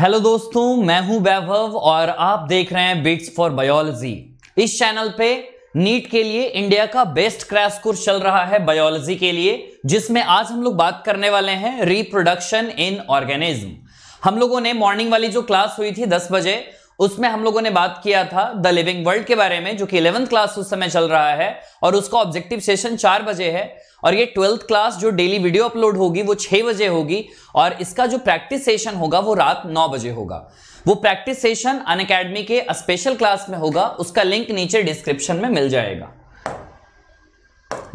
Hello दोस्तों मैं हूं वैभव और आप देख रहे हैं बिट्स फॉर बायोलॉजी इस चैनल पे नीट के लिए इंडिया का बेस्ट क्रैश कोर्स चल रहा है बायोलॉजी के लिए जिसमें आज हम लोग बात करने वाले हैं रिप्रोडक्शन इन ऑर्गेनिज्म हम लोगों ने मॉर्निंग वाली जो क्लास हुई थी दस बजे उसमें हम लोगों ने बात किया था द लिविंग वर्ल्ड के बारे में जो कि इलेवंथ क्लास उस समय चल रहा है और उसका ऑब्जेक्टिव सेशन चार बजे है और ये ट्वेल्थ क्लास जो डेली वीडियो अपलोड होगी वो छह बजे होगी और इसका जो प्रैक्टिस सेशन होगा वो रात नौ बजे होगा वो प्रैक्टिस सेशन अन अकेडमी के स्पेशल क्लास में होगा उसका लिंक नीचे डिस्क्रिप्शन में मिल जाएगा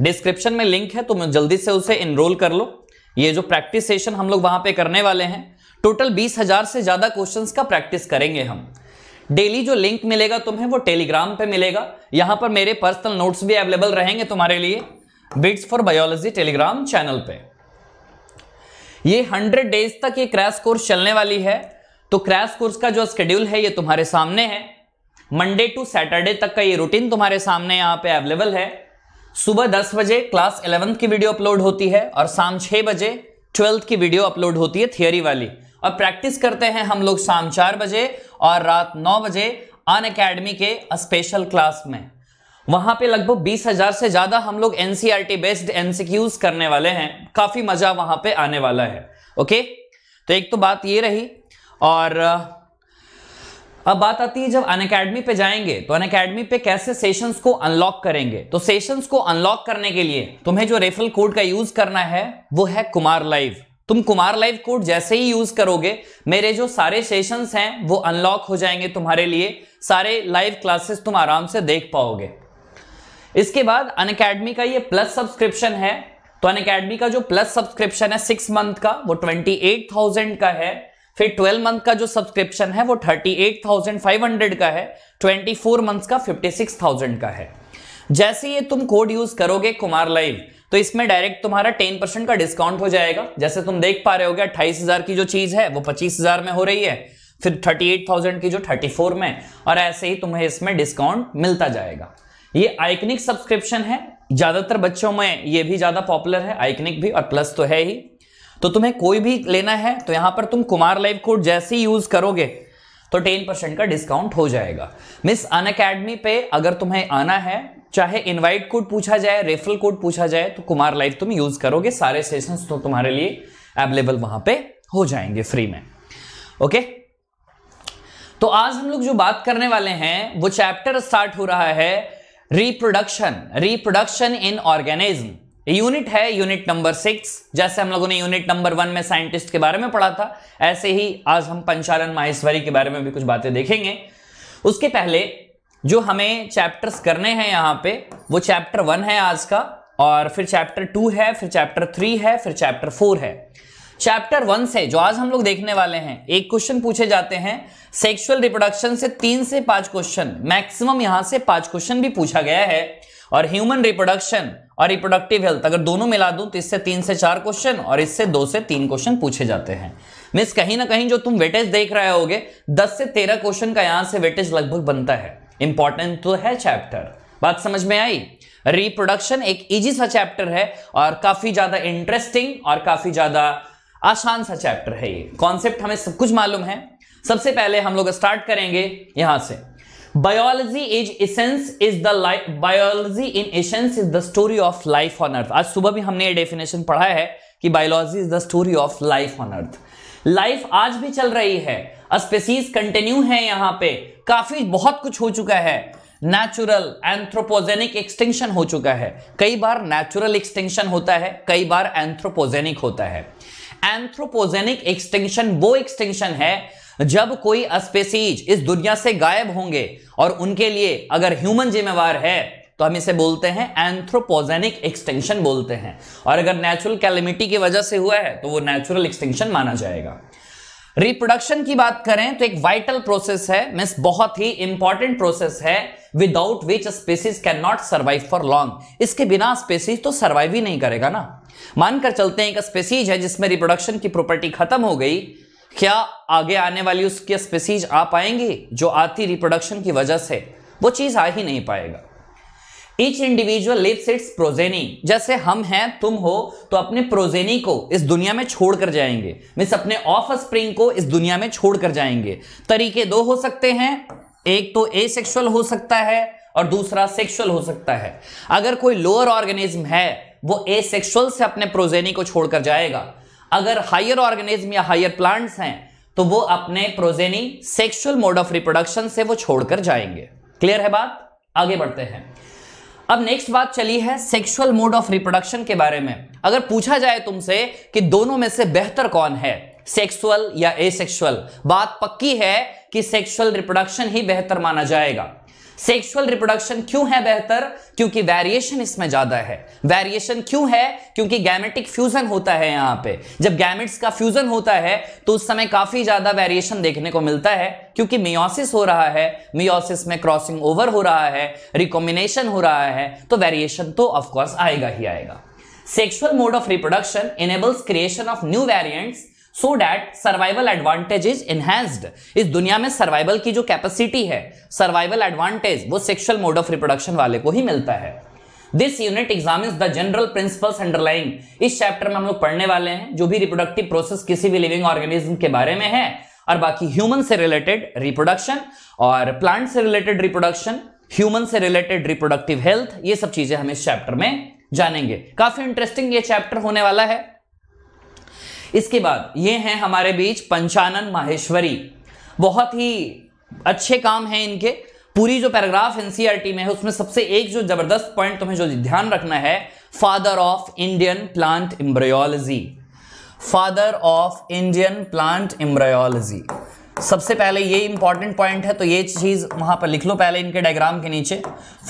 डिस्क्रिप्शन में लिंक है तो जल्दी से उसे इनरोल कर लो ये जो प्रैक्टिस सेशन हम लोग वहां पे करने वाले हैं टोटल बीस हजार से ज्यादा क्वेश्चंस का प्रैक्टिस करेंगे हम डेली जो लिंक मिलेगा तुम्हें वो टेलीग्राम पे मिलेगा यहां पर मेरे पर्सनल नोट्स भी अवेलेबल रहेंगे तुम्हारे लिए bits for biology Telegram channel पे ये हंड्रेड डेज तक ये क्रैश कोर्स चलने वाली है तो क्रैश कोर्स का जो स्केड्यूल है ये तुम्हारे सामने है मंडे टू सैटरडे तक का ये रूटीन तुम्हारे सामने यहाँ पे अवेलेबल है सुबह दस बजे क्लास इलेवंथ की वीडियो अपलोड होती है और शाम छह बजे ट्वेल्थ की वीडियो अपलोड होती है थियोरी वाली और प्रैक्टिस करते हैं हम लोग शाम चार बजे और रात नौ बजे अन अकेडमी के स्पेशल क्लास में वहां पे लगभग बीस हजार से ज्यादा हम लोग एनसीआरटी बेस्ड एनसीक्यूज करने वाले हैं काफी मजा वहां पे आने वाला है ओके तो एक तो बात ये रही और अब बात आती है जब अन अकेडमी पे जाएंगे तो अन अकेडमी पे कैसे सेशंस को अनलॉक करेंगे तो सेशंस को अनलॉक करने के लिए तुम्हें जो रेफरल कोड का यूज करना है वो है कुमार लाइव तुम कुमार लाइव कोड जैसे ही यूज करोगे मेरे जो सारे सेशंस हैं वो अनलॉक हो जाएंगे तुम्हारे लिए सारे लाइव क्लासेस तुम आराम से देख पाओगे इसके बाद अन का ये प्लस सब्सक्रिप्शन है तो अन का जो प्लस सब्सक्रिप्शन है सिक्स मंथ का वो ट्वेंटी एट थाउजेंड का है फिर ट्वेल्व मंथ का जो सब्सक्रिप्शन है वो thirty eight thousand five hundred का है ट्वेंटी फोर मंथ का फिफ्टी सिक्स थाउजेंड का है जैसे ये तुम कोड यूज करोगे कुमार लाइव तो इसमें डायरेक्ट तुम्हारा टेन परसेंट का डिस्काउंट हो जाएगा जैसे तुम देख पा रहे हो गए अट्ठाईस हजार की जो चीज है वो पच्चीस हजार में हो रही है फिर थर्टी एट थाउजेंड की जो थर्टी फोर में और ऐसे ही तुम्हें इसमें डिस्काउंट मिलता जाएगा ये आइकनिक सब्सक्रिप्शन है ज्यादातर बच्चों में ये भी ज्यादा पॉपुलर है आइकनिक भी और प्लस तो है ही तो तुम्हें कोई भी लेना है तो यहां पर तुम कुमार लाइव कोड जैसे ही यूज करोगे तो टेन परसेंट का डिस्काउंट हो जाएगा मिस अन अकेडमी पे अगर तुम्हें आना है चाहे इनवाइट कोड पूछा जाए रेफरल कोड पूछा जाए तो कुमार लाइव तुम यूज करोगे सारे सेशन तो तुम्हारे लिए अवेलेबल वहां पे हो जाएंगे फ्री में ओके तो आज हम लोग जो बात करने वाले हैं वो चैप्टर स्टार्ट हो रहा है reproduction reproduction in organism unit है यूनिट नंबर सिक्स जैसे हम लोगों ने यूनिट नंबर वन में साइंटिस्ट के बारे में पढ़ा था ऐसे ही आज हम पंचालन माहेश्वरी के बारे में भी कुछ बातें देखेंगे उसके पहले जो हमें चैप्टर्स करने हैं यहाँ पे वो चैप्टर वन है आज का और फिर चैप्टर टू है फिर चैप्टर थ्री है फिर चैप्टर फोर है चैप्टर वन से जो आज हम लोग देखने वाले हैं एक क्वेश्चन पूछे जाते हैं सेक्सुअल रिप्रोडक्शन से तीन से पांच क्वेश्चन मैक्सिमम यहां से पांच क्वेश्चन भी पूछा गया है और ह्यूमन रिप्रोडक्शन और रिप्रोडक्टिव हेल्थ अगर दोनों मिला दूं तो इससे तीन से चार क्वेश्चन और इससे दो से तीन क्वेश्चन पूछे जाते हैं मीन्स कहीं ना कहीं जो तुम वेटेज देख रहे होगे दस से तेरह क्वेश्चन का यहां से वेटेज लगभग बनता है इंपॉर्टेंट तो है चैप्टर बात समझ में आई रिप्रोडक्शन एक इजी सा चैप्टर है और काफी ज्यादा इंटरेस्टिंग और काफी ज्यादा आसान सा चैप्टर है ये कॉन्सेप्ट हमें सब कुछ मालूम है सबसे पहले हम लोग स्टार्ट करेंगे यहां से biology is essence is the life biology in essence is the story of life on earth आज सुबह भी हमने ये डेफिनेशन पढ़ा है कि biology is the story of life on earth life आज भी चल रही है स्पेसीज कंटिन्यू है यहाँ पे काफी बहुत कुछ हो चुका है नेचुरल एंथ्रोपोजेनिक एक्सटेंशन हो चुका है कई बार नेचुरल एक्सटेंशन होता है कई बार एंथ्रोपोजेनिक होता है एंथ्रोपोजेनिक एक्सटेंशन वो एक्सटेंशन है जब कोई स्पेसीज इस दुनिया से गायब होंगे और उनके लिए अगर ह्यूमन जिम्मेवार है तो हम इसे बोलते हैं एंथ्रोपोजेनिक एक्सटेंशन बोलते हैं और अगर नेचुरल कैलिमिटी की वजह से हुआ है तो वो नेचुरल एक्सटेंशन माना जाएगा रिप्रोडक्शन की बात करें तो एक वाइटल प्रोसेस है मीन बहुत ही इंपॉर्टेंट प्रोसेस है without which species can not survive for long इसके बिना स्पेसिस तो सर्वाइव ही नहीं करेगा ना मानकर चलते हैं एक स्पेसीज है जिसमें रिप्रोडक्शन की प्रॉपर्टी खत्म हो गई क्या आगे आने वाली उसकी स्पेसीज आ पाएंगी जो आती रिप्रोडक्शन की वजह से वो चीज आ ही नहीं पाएगा each individual lives its progeny जैसे हम हैं तुम हो तो अपने प्रोजेनी को इस दुनिया में छोड़ कर जाएंगे मीन्स अपने ऑफ स्प्रिंग को इस दुनिया में छोड़ कर जाएंगे तरीके दो हो सकते हैं एक तो ए सेक्शुअल हो सकता है और दूसरा सेक्सुअल हो सकता है अगर कोई लोअर ऑर्गेनिज्म है वो ए सेक्शुअल से अपने प्रोजेनी को छोड़कर जाएगा अगर हायर ऑर्गेनिज्म या हायर प्लांट्स हैं तो वो अपने progeny sexual mode of reproduction से वो छोड़कर जाएंगे क्लियर है बात आगे बढ़ते हैं अब नेक्स्ट बात चली है सेक्सुअल मोड ऑफ रिप्रोडक्शन के बारे में अगर पूछा जाए तुमसे कि दोनों में से बेहतर कौन है सेक्सुअल या एसेक्सुअल बात पक्की है कि सेक्सुअल रिप्रोडक्शन ही बेहतर माना जाएगा सेक्सुअल रिप्रोडक्शन क्यों है बेहतर क्योंकि वेरिएशन इसमें ज्यादा है वेरिएशन क्यों है क्योंकि गैमेटिक फ्यूजन होता है यहां पे जब गैमेट्स का फ्यूजन होता है तो उस समय काफी ज्यादा वेरिएशन देखने को मिलता है क्योंकि मियोसिस हो रहा है मियोसिस में क्रॉसिंग ओवर हो रहा है रिकॉम्बिनेशन हो रहा है तो वेरिएशन तो ऑफकोर्स आएगा ही आएगा sexual mode of reproduction enables creation of new variants so that survival advantage is enhanced इस दुनिया में सर्वाइवल की जो कैपेसिटी है सर्वाइवल एडवांटेज वो सेक्शुअल मोड ऑफ रिप्रोडक्शन वाले को ही मिलता है this unit examines the general principles underlying इस चैप्टर में हम लोग पढ़ने वाले हैं जो भी रिप्रोडक्टिव प्रोसेस किसी भी लिविंग ऑर्गेनिज्म के बारे में है और बाकी ह्यूमन से रिलेटेड रिप्रोडक्शन और प्लांट से रिलेटेड रिप्रोडक्शन ह्यूमन से रिलेटेड रिप्रोडक्टिव हेल्थ ये सब चीजें हम इस चैप्टर में जानेंगे काफी इंटरेस्टिंग ये चैप्टर होने वाला है इसके बाद ये हैं हमारे बीच पंचानन माहेश्वरी बहुत ही अच्छे काम हैं इनके पूरी जो पैराग्राफ एनसीईआरटी में है उसमें सबसे एक जो जबरदस्त पॉइंट तुम्हें जो ध्यान रखना है father of Indian plant embryology father of Indian plant embryology सबसे पहले ये इंपॉर्टेंट पॉइंट है तो ये चीज वहां पर लिख लो पहले इनके डायग्राम के नीचे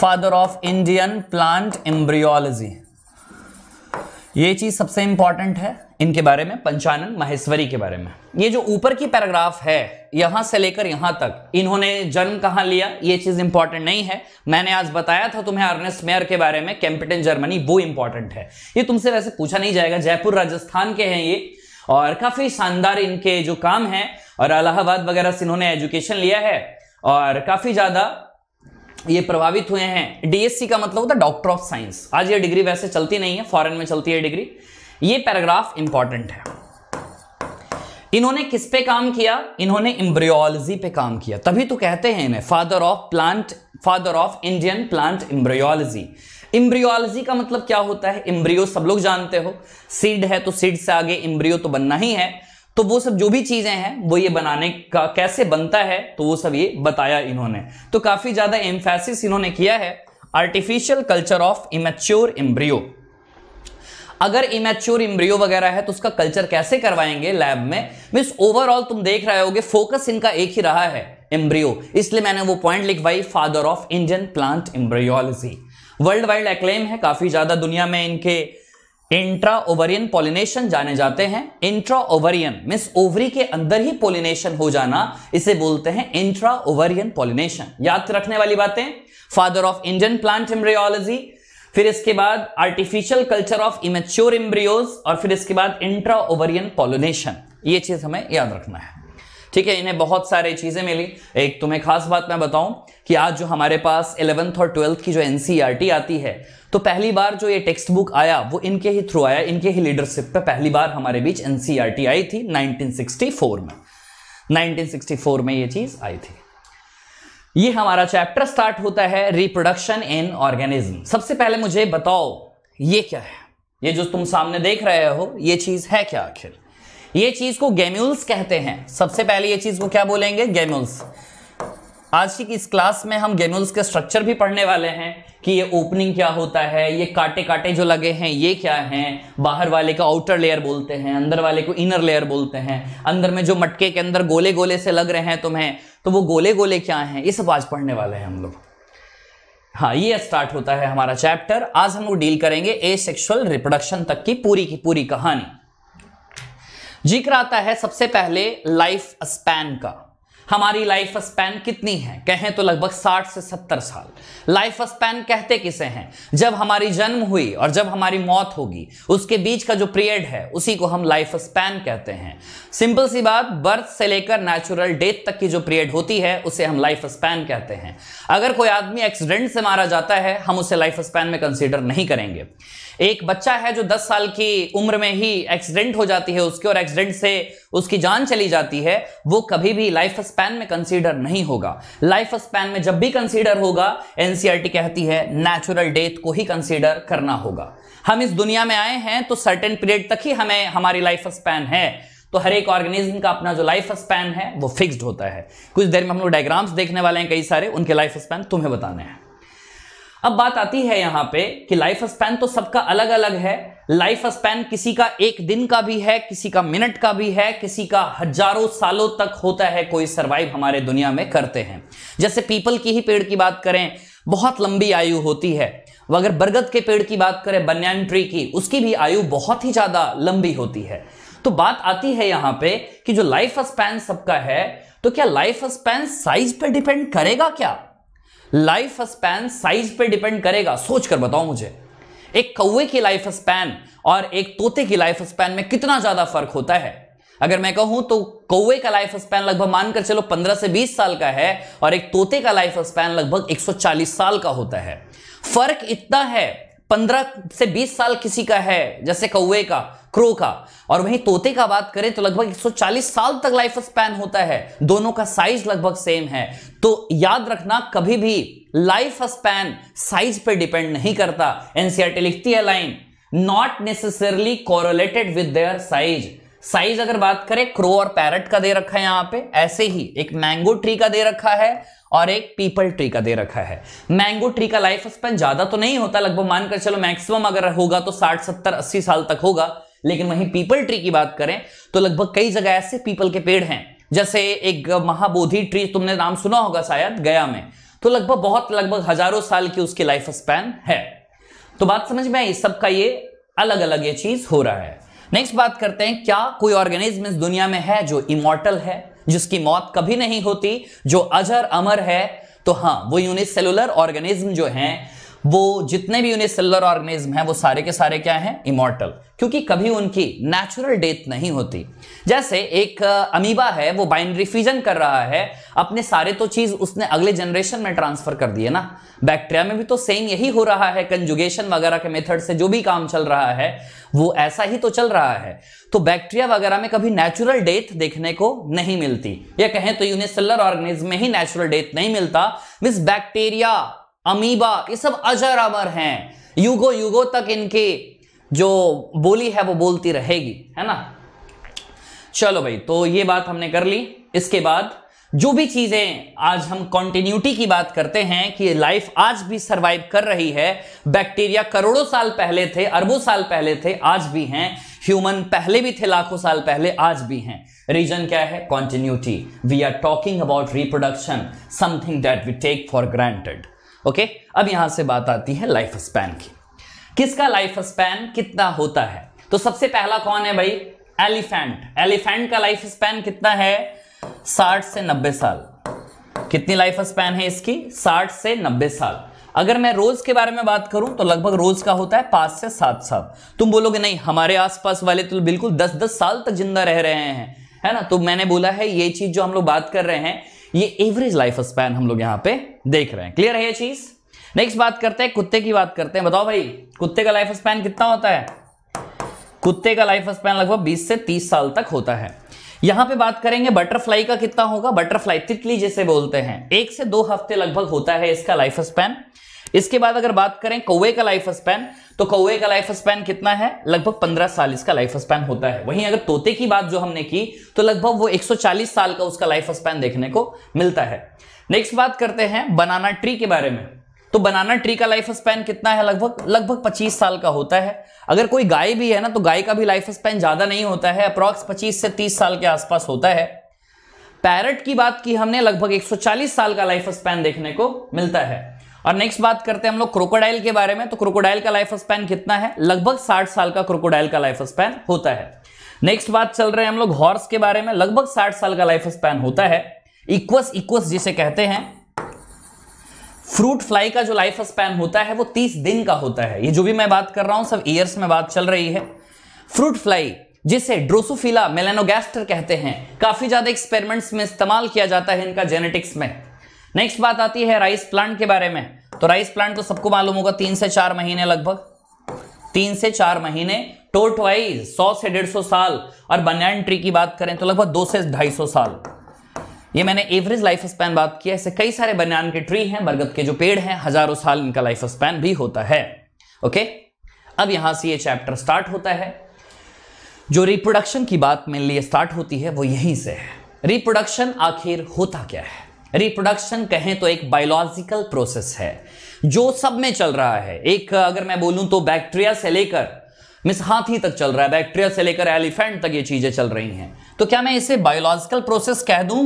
father of Indian plant embryology ये चीज सबसे इंपॉर्टेंट है इनके बारे में पंचानन माहेश्वरी के बारे में ये जो ऊपर की पैराग्राफ है यहां से लेकर यहां तक इन्होंने जन्म कहां लिया ये चीज इंपॉर्टेंट नहीं है मैंने आज बताया था तुम्हें अर्नेस्ट मेयर के बारे में कैंपिटन जर्मनी वो इंपॉर्टेंट है ये तुमसे वैसे पूछा नहीं जाएगा जयपुर राजस्थान के हैं ये और काफी शानदार इनके जो काम है और अलाहाबाद वगैरह से इन्होंने एजुकेशन लिया है और काफी ज्यादा ये प्रभावित हुए हैं डीएससी का मतलब होता है डॉक्टर ऑफ साइंस आज ये डिग्री वैसे चलती नहीं है फॉरेन में चलती है डिग्री ये पैराग्राफ इंपॉर्टेंट है इन्होंने किस पे काम किया इन्होंने इम्ब्रियोलॉजी पे काम किया तभी तो कहते हैं इन्हें father of plant father of Indian plant embryology embryology का मतलब क्या होता है इम्ब्रियो सब लोग जानते हो सीड है तो सीड से आगे इम्ब्रियो तो बनना ही है तो वो सब जो भी चीज़ें हैं वो ये बनाने का कैसे बनता है तो वो सब ये बताया इन्होंने तो काफ़ी ज़्यादा एम्फेसिस इन्होंने किया है artificial culture of immature embryo अगर इमेच्योर इम्ब्रियो वगैरह है तो उसका कल्चर कैसे करवाएंगे लैब में मीन ओवरऑल तुम देख रहे होगे फोकस इनका एक ही रहा है इम्ब्रियो इसलिए मैंने वो पॉइंट लिखवाई father of Indian plant embryology world wide acclaim है काफ़ी ज़्यादा दुनिया में इनके इंट्रा ओवरियन पोलिनेशन जाने जाते हैं इंट्रा ओवरियन मिस ओवरी के अंदर ही पोलिनेशन हो जाना इसे बोलते हैं इंट्रा ओवरियन पोलिनेशन याद रखने वाली बातें father of Indian plant embryology फिर इसके बाद artificial culture of immature embryos और फिर इसके बाद इंट्रा ओवरियन पॉलिनेशन ये चीज हमें याद रखना है ठीक है इन्हें बहुत सारी चीज़ें मिली एक तुम्हें खास बात मैं बताऊं कि आज जो हमारे पास इलेवंथ और ट्वेल्थ की जो एनसीआर e आती है तो पहली बार जो ये टेक्स्ट बुक आया वो इनके ही थ्रू आया इनके ही लीडरशिप पे पहली बार हमारे बीच एन e आई थी 1964 में 1964 में ये चीज़ आई थी ये हमारा चैप्टर स्टार्ट होता है रिप्रोडक्शन इन ऑर्गेनिज्म सबसे पहले मुझे बताओ ये क्या है ये जो तुम सामने देख रहे हो ये चीज है क्या आखिर ये चीज को गेम्यूल्स कहते हैं सबसे पहले ये चीज को क्या बोलेंगे गेम्यूल्स आज की इस क्लास में हम गेम्यूल्स के स्ट्रक्चर भी पढ़ने वाले हैं कि ये ओपनिंग क्या होता है ये काटे काटे जो लगे हैं ये क्या हैं बाहर वाले को आउटर लेयर बोलते हैं अंदर वाले को इनर लेयर बोलते हैं अंदर में जो मटके के अंदर गोले गोले से लग रहे हैं तुम्हें तो वो गोले गोले क्या हैं ये सब आज पढ़ने वाले हैं हम लोग हाँ ये स्टार्ट होता है हमारा चैप्टर आज हम लोग डील करेंगे ए सेक्शुअल रिप्रोडक्शन तक की पूरी की पूरी कहानी जिक्र आता है सबसे पहले लाइफ स्पैन का हमारी लाइफ स्पैन कितनी है कहें तो लगभग 60 से 70 साल लाइफ स्पैन कहते किसे हैं जब हमारी जन्म हुई और जब हमारी मौत होगी उसके बीच का जो पीरियड है उसी को हम लाइफ स्पैन कहते हैं सिंपल सी बात बर्थ से लेकर नेचुरल डेथ तक की जो पीरियड होती है उसे हम लाइफ स्पैन कहते हैं अगर कोई आदमी एक्सीडेंट से मारा जाता है हम उसे लाइफ स्पैन में कंसिडर नहीं करेंगे एक बच्चा है जो 10 साल की उम्र में ही एक्सीडेंट हो जाती है उसके और एक्सीडेंट से उसकी जान चली जाती है वो कभी भी लाइफ स्पैन में कंसीडर नहीं होगा लाइफ स्पैन में जब भी कंसीडर होगा एनसीआरटी e कहती है नेचुरल डेथ को ही कंसीडर करना होगा हम इस दुनिया में आए हैं तो सर्टेन पीरियड तक ही हमें हमारी लाइफ स्पैन है तो हर एक ऑर्गेनिज्म का अपना जो लाइफ स्पैन है वो फिक्स्ड होता है कुछ देर में हम लोग डायग्राम्स देखने वाले हैं कई सारे उनके लाइफ स्पैन तुम्हें बताने हैं अब बात आती है यहां पे कि लाइफ स्पैन तो सबका अलग अलग है लाइफ स्पैन किसी का एक दिन का भी है किसी का मिनट का भी है किसी का हजारों सालों तक होता है कोई सरवाइव हमारे दुनिया में करते हैं जैसे पीपल की ही पेड़ की बात करें बहुत लंबी आयु होती है अगर बरगद के पेड़ की बात करें बनियान ट्री की उसकी भी आयु बहुत ही ज्यादा लंबी होती है तो बात आती है यहां पे कि जो लाइफ स्पैन सबका है तो क्या लाइफ स्पैन साइज पे डिपेंड करेगा क्या लाइफ स्पैन साइज पे डिपेंड करेगा कर बताओ मुझे एक कौए की लाइफ स्पैन और एक तोते की लाइफ स्पैन में कितना ज्यादा फर्क होता है अगर मैं कहूं तो कौए का लाइफ स्पैन लगभग मानकर चलो 15 से 20 साल का है और एक तोते का लाइफ स्पैन लगभग 140 साल का होता है फर्क इतना है 15 से 20 साल किसी का है जैसे कौए का क्रो का और वहीं तोते का बात करें तो लगभग 140 साल तक लाइफ स्पैन होता है दोनों का साइज लगभग सेम है तो याद रखना कभी भी लाइफ स्पैन साइज पे डिपेंड नहीं करता एनसीआरटी e लिखती है line not necessarily correlated with their size size अगर बात करें क्रो और पैरट का दे रखा है यहां पे ऐसे ही एक मैंगो ट्री का दे रखा है और एक पीपल ट्री का दे रखा है मैंगो ट्री का लाइफ स्पेन ज्यादा तो नहीं होता लगभग मानकर चलो मैक्सिमम अगर होगा तो 60 70 80 साल तक होगा लेकिन वहीं पीपल ट्री की बात करें तो लगभग कई जगह ऐसे पीपल के पेड़ हैं जैसे एक महाबोधि ट्री तुमने नाम सुना होगा शायद गया में तो लगभग बहुत लगभग हजारों साल की उसकी लाइफ स्पैन है तो बात समझ में आई सबका ये अलग अलग ये चीज हो रहा है नेक्स्ट बात करते हैं क्या कोई ऑर्गेनिज्म इस दुनिया में है जो इमोर्टल है जिसकी मौत कभी नहीं होती जो अजर अमर है तो हाँ वो यूनिसेलुलर ऑर्गेनिज्म जो हैं वो जितने भी यूनिसेलर ऑर्गेनिज्म हैं वो सारे के सारे क्या हैं इमोर्टल क्योंकि कभी उनकी नेचुरल डेथ नहीं होती जैसे एक अमीबा है वो बाइनरी फ्यूजन कर रहा है अपने सारे तो चीज उसने अगले जनरेशन में ट्रांसफर कर दिए ना बैक्टीरिया में भी तो सेम यही हो रहा है कंजुगेशन वगैरह के मेथड से जो भी काम चल रहा है वो ऐसा ही तो चल रहा है तो बैक्टीरिया वगैरह में कभी नेचुरल डेथ देखने को नहीं मिलती या कहें तो यूनिसेलर ऑर्गेनिज्म में ही नेचुरल डेथ नहीं मिलता मिस बैक्टीरिया अमीबा ये सब अजर अमर हैं युगो युगो तक इनके जो बोली है वो बोलती रहेगी है ना चलो भाई तो ये बात हमने कर ली इसके बाद जो भी चीजें आज हम कॉन्टिन्यूटी की बात करते हैं कि लाइफ आज भी सरवाइव कर रही है बैक्टीरिया करोड़ों साल पहले थे अरबों साल पहले थे आज भी हैं ह्यूमन पहले भी थे लाखों साल पहले आज भी हैं रीजन क्या है continuity we are talking about reproduction something that we take for granted okay अब यहां से बात आती है लाइफ स्पैन की किसका लाइफ स्पैन कितना होता है तो सबसे पहला कौन है भाई एलिफेंट एलिफेंट का लाइफ स्पैन कितना है साठ से नब्बे साल कितनी लाइफ स्पैन है इसकी साठ से नब्बे साल अगर मैं रोज के बारे में बात करूं तो लगभग रोज का होता है पांच से सात साल तुम बोलोगे नहीं हमारे आसपास वाले तो बिल्कुल दस दस साल तक जिंदा रह रहे हैं है ना तो मैंने बोला है ये चीज जो हम लोग बात कर रहे हैं ये एवरेज लाइफ स्पैन हम लोग यहां पे देख रहे हैं क्लियर है ये चीज नेक्स्ट बात करते हैं कुत्ते की बात करते हैं बताओ भाई कुत्ते का लाइफ स्पैन कितना होता है कुत्ते का लाइफ स्पैन लगभग 20 से 30 साल तक होता है यहां पे बात करेंगे बटरफ्लाई का कितना होगा बटरफ्लाई तितली जैसे बोलते हैं एक से दो हफ्ते लगभग होता है इसका लाइफ स्पैन इसके बाद अगर बात करें कौए का लाइफ स्पैन तो कौए का लाइफ स्पैन कितना है लगभग 15 साल इसका लाइफ स्पैन होता है वहीं अगर तोते की बात जो हमने की तो लगभग वो 140 साल का उसका लाइफ स्पैन देखने को मिलता है नेक्स्ट बात करते हैं बनाना ट्री के बारे में तो बनाना ट्री का लाइफ स्पैन कितना है लगभग लगभग 25 साल का होता है अगर कोई गाय भी है ना तो गाय का भी लाइफ स्पैन ज्यादा नहीं होता है अप्रॉक्स 25 से 30 साल के आसपास होता है पैरट की बात की हमने लगभग 140 साल का लाइफ स्पैन देखने को मिलता है और नेक्स्ट बात करते हैं हम लोग क्रोकोडाइल के बारे में तो क्रोकोडाइल का लाइफ स्पैन कितना है लगभग साठ साल का क्रोकोडाइल का लाइफ स्पैन होता है नेक्स्ट बात चल रहे हैं हम लोग हॉर्स के बारे में लगभग साठ साल का लाइफ स्पैन होता है इक्वस इक्वस जिसे कहते हैं फ्रूट फ्लाई का जो लाइफ स्पैन होता है वो तीस दिन का होता है ये जो भी मैं बात कर रहा हूं सब ईयर्स में बात चल रही है फ्रूट फ्लाई जिसे ड्रोसोफिला मेलेनोगैस्टर कहते हैं काफी ज्यादा एक्सपेरिमेंट्स में इस्तेमाल किया जाता है इनका जेनेटिक्स में नेक्स्ट बात आती है राइस प्लांट के बारे में तो राइस प्लांट तो सबको मालूम होगा तीन से चार महीने लगभग तीन से चार महीने टोट वाइज सौ से डेढ़ सौ साल और बनियान ट्री की बात करें तो लगभग दो से ढाई सौ साल ये मैंने एवरेज लाइफ स्पैन बात किया ऐसे कई सारे बनियान के ट्री हैं बरगद के जो पेड़ हैं हजारों साल इनका लाइफ स्पैन भी होता है ओके अब यहां से ये चैप्टर स्टार्ट होता है जो रिप्रोडक्शन की बात मेनली स्टार्ट होती है वो यहीं से है रिप्रोडक्शन आखिर होता क्या है रिप्रोडक्शन कहें तो एक बायोलॉजिकल प्रोसेस है जो सब में चल रहा है एक अगर मैं बोलूं तो बैक्टीरिया से लेकर मिस हाथी तक चल रहा है बैक्टीरिया से लेकर एलिफेंट तक ये चीजें चल रही हैं तो क्या मैं इसे बायोलॉजिकल प्रोसेस कह दूं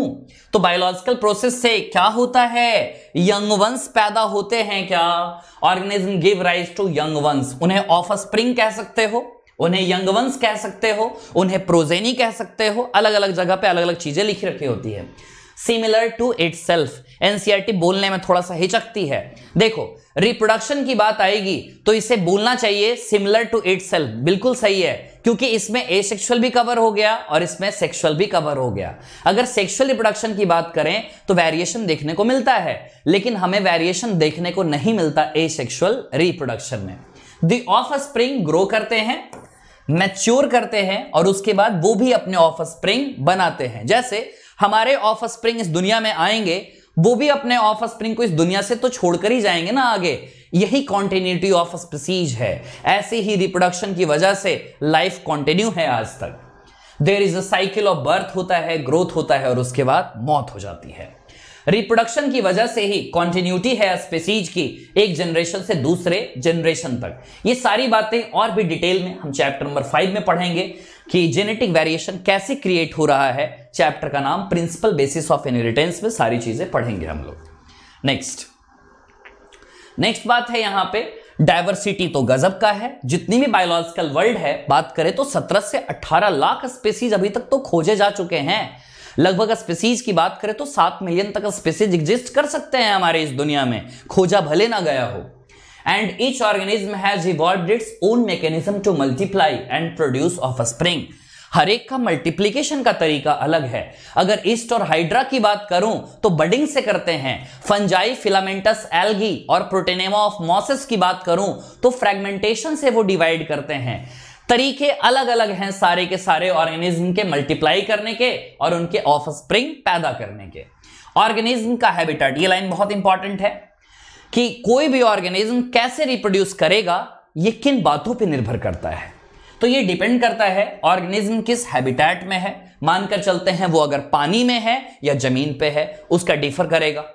तो बायोलॉजिकल प्रोसेस से क्या होता है यंग वंस पैदा होते हैं क्या organism give rise to young ones उन्हें ऑफ स्प्रिंग कह सकते हो उन्हें यंग वंस कह सकते हो उन्हें प्रोजेनी कह सकते हो अलग अलग जगह पे अलग अलग चीजें लिखी रखी होती है similar to itself NCERT बोलने में थोड़ा सा हिचकती है देखो रिप्रोडक्शन की बात आएगी तो इसे बोलना चाहिए सिमिलर टू इट सेल्फ बिल्कुल सही है क्योंकि इसमें ए सेक्शुअल भी कवर हो गया और इसमें सेक्सुअल भी कवर हो गया अगर सेक्सुअल रिप्रोडक्शन की बात करें तो वेरिएशन देखने को मिलता है लेकिन हमें वेरिएशन देखने को नहीं मिलता ए सेक्शुअल रिप्रोडक्शन में दी ऑफ स्प्रिंग ग्रो करते हैं मैच्योर करते हैं और उसके बाद वो भी अपने ऑफ स्प्रिंग बनाते हैं जैसे हमारे ऑफ स्प्रिंग इस दुनिया में आएंगे वो भी अपने ऑफ स्प्रिंग को इस दुनिया से तो छोड़कर ही जाएंगे ना आगे यही कॉन्टिन्यूटी ऑफ स्पीसीज है ऐसे ही रिप्रोडक्शन की वजह से लाइफ कॉन्टिन्यू है आज तक there is a cycle of birth होता है ग्रोथ होता है और उसके बाद मौत हो जाती है रिप्रोडक्शन की वजह से ही कॉन्टिन्यूटी है स्पेसीज की एक जनरेशन से दूसरे जनरेशन तक ये सारी बातें और भी डिटेल में हम चैप्टर नंबर फाइव में पढ़ेंगे कि जेनेटिक वेरिएशन कैसे क्रिएट हो रहा है चैप्टर का नाम प्रिंसिपल बेसिस ऑफ इनहेरिटेंस में सारी चीजें पढ़ेंगे हम लोग नेक्स्ट नेक्स्ट बात है यहां पे डायवर्सिटी तो गजब का है जितनी भी बायोलॉजिकल वर्ल्ड है बात करें तो 17 से 18 लाख स्पेसीज अभी तक तो खोजे जा चुके हैं लगभग स्पेसीज की बात करें तो 7 मिलियन तक स्पेसीज एग्जिस्ट कर सकते हैं हमारे इस दुनिया में खोजा भले ना गया हो organism has evolve its own mechanism to multiply and produce offspring हर एक का मल्टीप्लीकेशन का तरीका अलग है अगर ईस्ट और हाइड्रा की बात करूं तो बडिंग से करते हैं फंजाई फिलामेंटस एल्गी और प्रोटेनेमा ऑफ मॉसेस की बात करूं तो फ्रेगमेंटेशन से वो डिवाइड करते हैं तरीके अलग अलग हैं सारे के सारे ऑर्गेनिज्म के मल्टीप्लाई करने के और उनके ऑफ पैदा करने के ऑर्गेनिज्म का हैबिटेट ये लाइन बहुत इंपॉर्टेंट है कि कोई भी ऑर्गेनिज्म कैसे रिप्रोड्यूस करेगा ये किन बातों पे निर्भर करता है तो ये डिपेंड करता है ऑर्गेनिज्म किस हैबिटेट में है मानकर चलते हैं वो अगर पानी में है या जमीन पे है उसका डिफर करेगा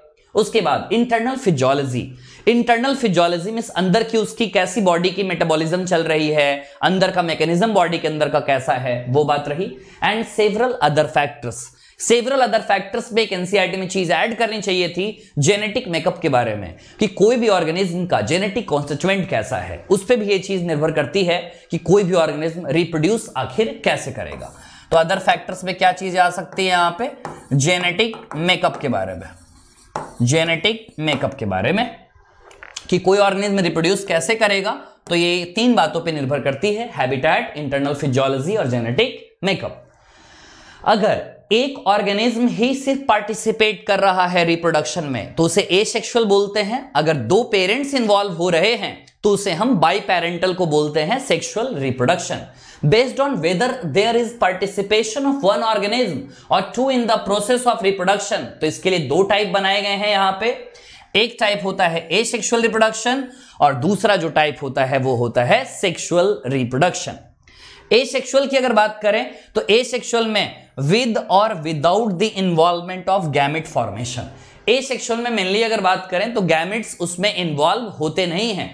उसके बाद internal physiology internal physiology mean अंदर की उसकी कैसी बॉडी की मेटाबॉलिज्म चल रही है अंदर का मैकेनिज्म बॉडी के अंदर का कैसा है वो बात रही and several other factors several other factors पे एक एनसीआरटी e में चीज ऐड करनी चाहिए थी जेनेटिक मेकअप के बारे में कि कोई भी ऑर्गेनिज्म का जेनेटिक कॉन्स्टिट्यूएंट कैसा है उस पर भी ये चीज निर्भर करती है कि कोई भी ऑर्गेनिज्म रिप्रोड्यूस आखिर कैसे करेगा तो अदर फैक्टर्स में क्या चीजें आ सकती है यहां पे जेनेटिक मेकअप के बारे में जेनेटिक मेकअप के बारे में कि कोई ऑर्गेनिज्म रिप्रोड्यूस कैसे करेगा तो ये तीन बातों पे निर्भर करती है हैबिटेट इंटरनल फिजियोलॉजी और जेनेटिक मेकअप अगर एक ऑर्गेनिज्म ही सिर्फ पार्टिसिपेट कर रहा है रिप्रोडक्शन में तो उसे एसेक्सुअल बोलते हैं अगर दो पेरेंट्स इन्वॉल्व हो रहे हैं तो उसे हम बाई पेरेंटल को बोलते हैं sexual reproduction based on whether there is participation of one organism और two in the process of reproduction तो इसके लिए दो टाइप बनाए गए हैं यहां पे एक टाइप होता है एसेक्सुअल रिप्रोडक्शन और दूसरा जो टाइप होता है वो होता है सेक्सुअल रिप्रोडक्शन ए की अगर बात करें तो ए में विद और without the involvement of gamete formation asexual में मेनली अगर बात करें तो गैमिट्स उसमें इन्वॉल्व होते नहीं हैं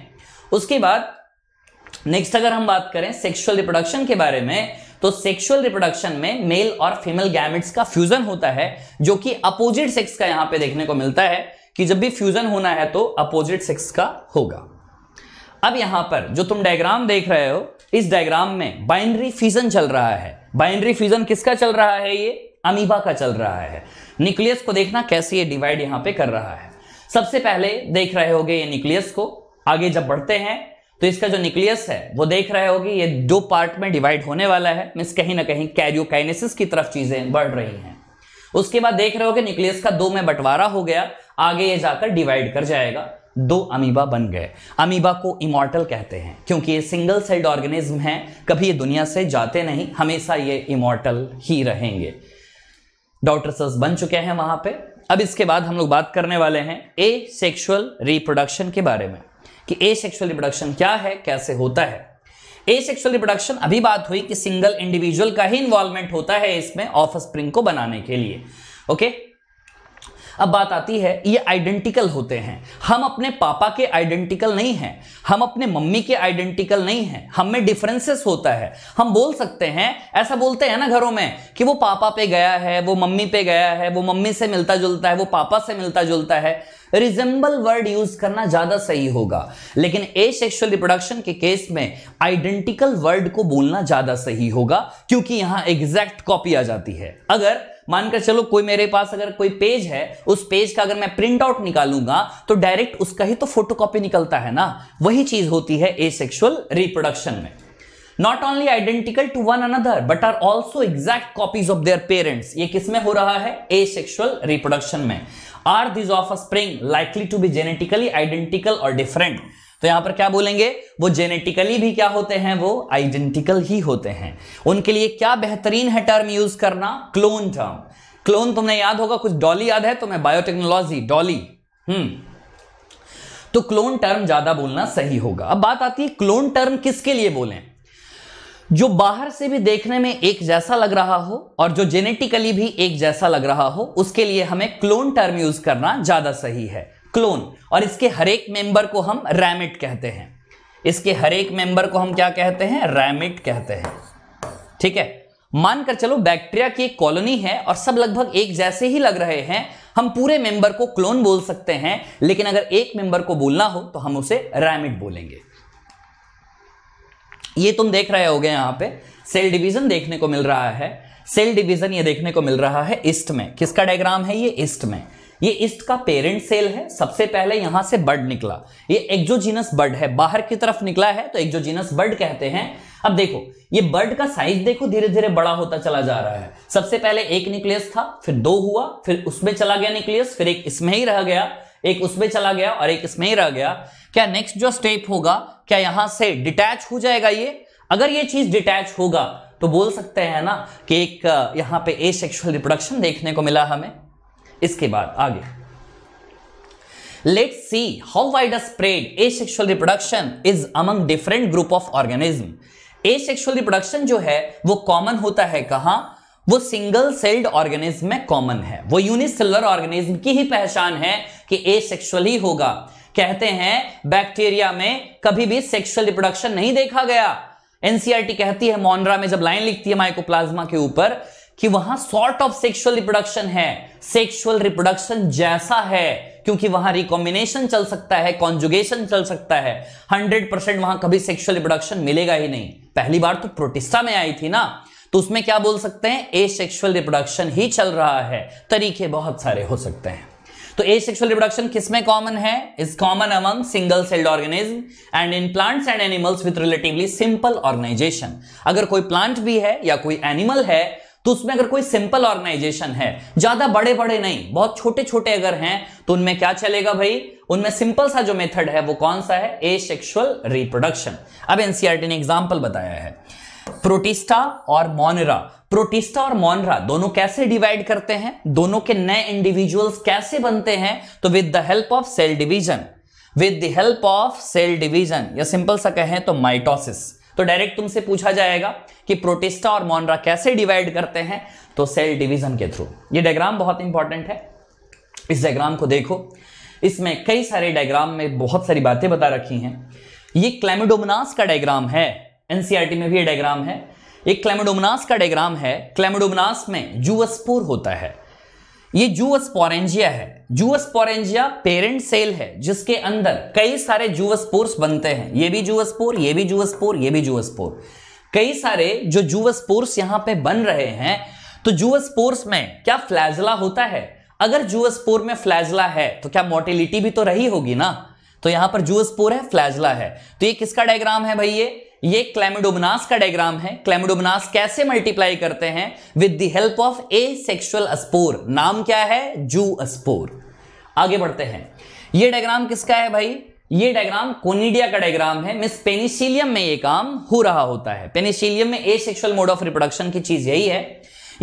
उसके बाद नेक्स्ट अगर हम बात करें सेक्सुअल रिप्रोडक्शन के बारे में तो सेक्सुअल रिप्रोडक्शन में मेल और फीमेल गैमिट्स का फ्यूजन होता है जो कि अपोजिट सेक्स का यहां पे देखने को मिलता है कि जब भी फ्यूजन होना है तो अपोजिट सेक्स का होगा अब यहां पर जो तुम डायग्राम देख रहे हो इस डायग्राम में बाइनरी फ्यूजन चल रहा है बाइनरी फ्यूजन किसका चल रहा है ये अमीबा का चल रहा है न्यूक्लियस को देखना कैसे ये डिवाइड यहां पे कर रहा है सबसे पहले देख रहे होगे ये न्यूक्लियस को आगे जब बढ़ते हैं तो इसका जो न्यूक्लियस है वो देख रहे होगे ये दो पार्ट में डिवाइड होने वाला है मीन कहीं ना कहीं कैरियोकाइनेसिस की तरफ चीजें बढ़ रही हैं उसके बाद देख रहे होगे न्यूक्लियस का दो में बंटवारा हो गया आगे ये जाकर डिवाइड कर जाएगा दो अमीबा बन गए अमीबा को इमोर्टल कहते हैं क्योंकि ये सिंगल सेल्ड ऑर्गेनिज्म है कभी ये दुनिया से जाते नहीं हमेशा ये इमोर्टल ही रहेंगे डॉक्टर डॉक्टर्स बन चुके हैं वहां पे अब इसके बाद हम लोग बात करने वाले हैं ए सेक्शुअल रिप्रोडक्शन के बारे में कि ए सेक्शुअल रिप्रोडक्शन क्या है कैसे होता है ए सेक्शुअल रिप्रोडक्शन अभी बात हुई कि सिंगल इंडिविजुअल का ही इन्वॉल्वमेंट होता है इसमें ऑफ स्प्रिंग को बनाने के लिए ओके okay? अब बात आती है ये आइडेंटिकल होते हैं हम अपने पापा के आइडेंटिकल नहीं हैं हम अपने मम्मी के आइडेंटिकल नहीं हैं हम में डिफरेंसेस होता है हम बोल सकते हैं ऐसा बोलते हैं ना घरों में कि वो पापा पे गया है वो मम्मी पे गया है वो मम्मी से मिलता जुलता है वो पापा से मिलता जुलता है रिजेंबल वर्ड यूज करना ज्यादा सही होगा लेकिन ए सेक्शुअल रिप्रोडक्शन के केस में आइडेंटिकल वर्ड को बोलना ज्यादा सही होगा क्योंकि यहां एग्जैक्ट कॉपी आ जाती है अगर मानकर चलो कोई मेरे पास अगर कोई पेज है उस पेज का अगर मैं प्रिंट आउट निकालूंगा तो डायरेक्ट उसका ही तो फोटोकॉपी निकलता है ना वही चीज होती है सेक्शुअल रिप्रोडक्शन में not only identical to one another but are also exact copies of their parents ये किसमें हो रहा है ए सेक्शुअल रिप्रोडक्शन में are these offspring likely to be genetically identical और डिफरेंट तो यहां पर क्या बोलेंगे वो जेनेटिकली भी क्या होते हैं वो आइडेंटिकल ही होते हैं उनके लिए क्या बेहतरीन है टर्म यूज करना क्लोन टर्म क्लोन तुमने याद होगा कुछ डॉली याद है तुम्हें बायोटेक्नोलॉजी डॉली हम्म तो क्लोन टर्म ज्यादा बोलना सही होगा अब बात आती है क्लोन टर्म किसके लिए बोलें जो बाहर से भी देखने में एक जैसा लग रहा हो और जो जेनेटिकली भी एक जैसा लग रहा हो उसके लिए हमें क्लोन टर्म यूज करना ज्यादा सही है क्लोन और इसके हरेक मेंबर को हम रैमिट कहते हैं इसके हरेक मेंबर को हम क्या कहते हैं रैमिट कहते हैं ठीक है मानकर चलो बैक्टीरिया की एक कॉलोनी है और सब लगभग एक जैसे ही लग रहे हैं हम पूरे मेंबर को क्लोन बोल सकते हैं लेकिन अगर एक मेंबर को बोलना हो तो हम उसे रैमिट बोलेंगे ये तुम देख रहे हो गए यहां पे सेल डिवीजन देखने को मिल रहा है सेल डिवीजन ये देखने को मिल रहा है ईस्ट में किसका डायग्राम है ये ईस्ट में ये ईस्ट का पेरेंट सेल है सबसे पहले यहां से बर्ड निकला ये एक्जोजीनस बर्ड है बाहर की तरफ निकला है तो एक्जोजीनस बर्ड कहते हैं अब देखो ये बर्ड का साइज देखो धीरे धीरे बड़ा होता चला जा रहा है सबसे पहले एक न्यूक्लियस था फिर दो हुआ फिर उसमें चला गया न्यूक्लियस फिर एक इसमें ही रह गया एक उसमें चला गया और एक इसमें ही रह गया क्या नेक्स्ट जो स्टेप होगा क्या यहां से डिटैच हो जाएगा ये अगर ये चीज डिटैच होगा तो बोल सकते हैं ना कि एक यहाँ पे ए सेक्शुअल रिप्रोडक्शन देखने को मिला हमें इसके बाद आगे let's see how spread asexual reproduction is among different group of organism asexual reproduction जो है वो कॉमन होता है कहा वो सिंगल सेल्ड ऑर्गेनिज्म में कॉमन है वो यूनिसेलर ऑर्गेनिज्म की ही पहचान है कि ए सेक्शुअल ही होगा कहते हैं बैक्टीरिया में कभी भी सेक्सुअल रिप्रोडक्शन नहीं देखा गया एनसीआरटी e कहती है मॉनरा में जब लाइन लिखती है माइकोप्लाज्मा के ऊपर कि वहां सॉर्ट ऑफ सेक्सुअल रिप्रोडक्शन है सेक्सुअल रिप्रोडक्शन जैसा है क्योंकि वहां रिकॉम्बिनेशन चल सकता है कॉन्जुगेशन चल सकता है 100 परसेंट वहां कभी सेक्सुअल रिप्रोडक्शन मिलेगा ही नहीं पहली बार तो प्रोटिस्टा में आई थी ना तो उसमें क्या बोल सकते हैं ए सेक्सुअल रिप्रोडक्शन ही चल रहा है तरीके बहुत सारे हो सकते हैं तो ए सेक्सुअल रिप्रोडक्शन किसमें कॉमन है is common among single celled organism and in plants and animals with relatively simple organisation अगर कोई प्लांट भी है या कोई एनिमल है तो उसमें अगर कोई सिंपल ऑर्गेनाइजेशन है ज्यादा बड़े बड़े नहीं बहुत छोटे छोटे अगर हैं तो उनमें क्या चलेगा भाई उनमें सिंपल सा जो मेथड है वो कौन सा है ए सेक्शुअल रिप्रोडक्शन अब एनसीआरटी e ने एग्जाम्पल बताया है प्रोटिस्टा और मोनरा प्रोटिस्टा और मोनरा दोनों कैसे डिवाइड करते हैं दोनों के नए इंडिविजुअल्स कैसे बनते हैं तो with the help of cell division with the help of cell division या सिंपल सा कहें तो माइटोसिस तो डायरेक्ट तुमसे पूछा जाएगा कि प्रोटिस्टा और मोनरा कैसे डिवाइड करते हैं तो सेल डिवीजन के थ्रू ये डायग्राम बहुत इंपॉर्टेंट है इस डायग्राम को देखो इसमें कई सारे डायग्राम में बहुत सारी बातें बता रखी हैं ये क्लेमिडोमनास का डायग्राम है एनसीआरटी e में भी ये डायग्राम है एक क्लेमिडोमनास का डायग्राम है क्लेमिडोमनास में जुवस्पोर होता है ये जूअस्पोरेंजिया है जूअस्पोरेंजिया पेरेंट सेल है जिसके अंदर कई सारे जूअस्पोर्स बनते हैं ये भी जूअस्पोर ये भी जूअस्पोर ये भी जूअस्पोर कई सारे जो जूअस्पोर्स यहां पे बन रहे हैं तो जूअस्पोर्स में क्या फ्लैजला होता है अगर जूअस्पोर में फ्लैजला है तो क्या मोर्टिलिटी भी तो रही होगी ना तो यहां पर जूअस्पोर है फ्लैजला है तो ये किसका डायग्राम है भाई ये ये क्लेमिडोमनास का डायग्राम है क्लेमिडोमनास कैसे मल्टीप्लाई करते हैं with the help of asexual spore नाम क्या है जू अस्पोर आगे बढ़ते हैं ये डायग्राम किसका है भाई ये डायग्राम कोनिडिया का डायग्राम है मिस पेनिसिलियम में ये काम हो रहा होता है पेनिसिलियम में asexual mode of reproduction की चीज यही है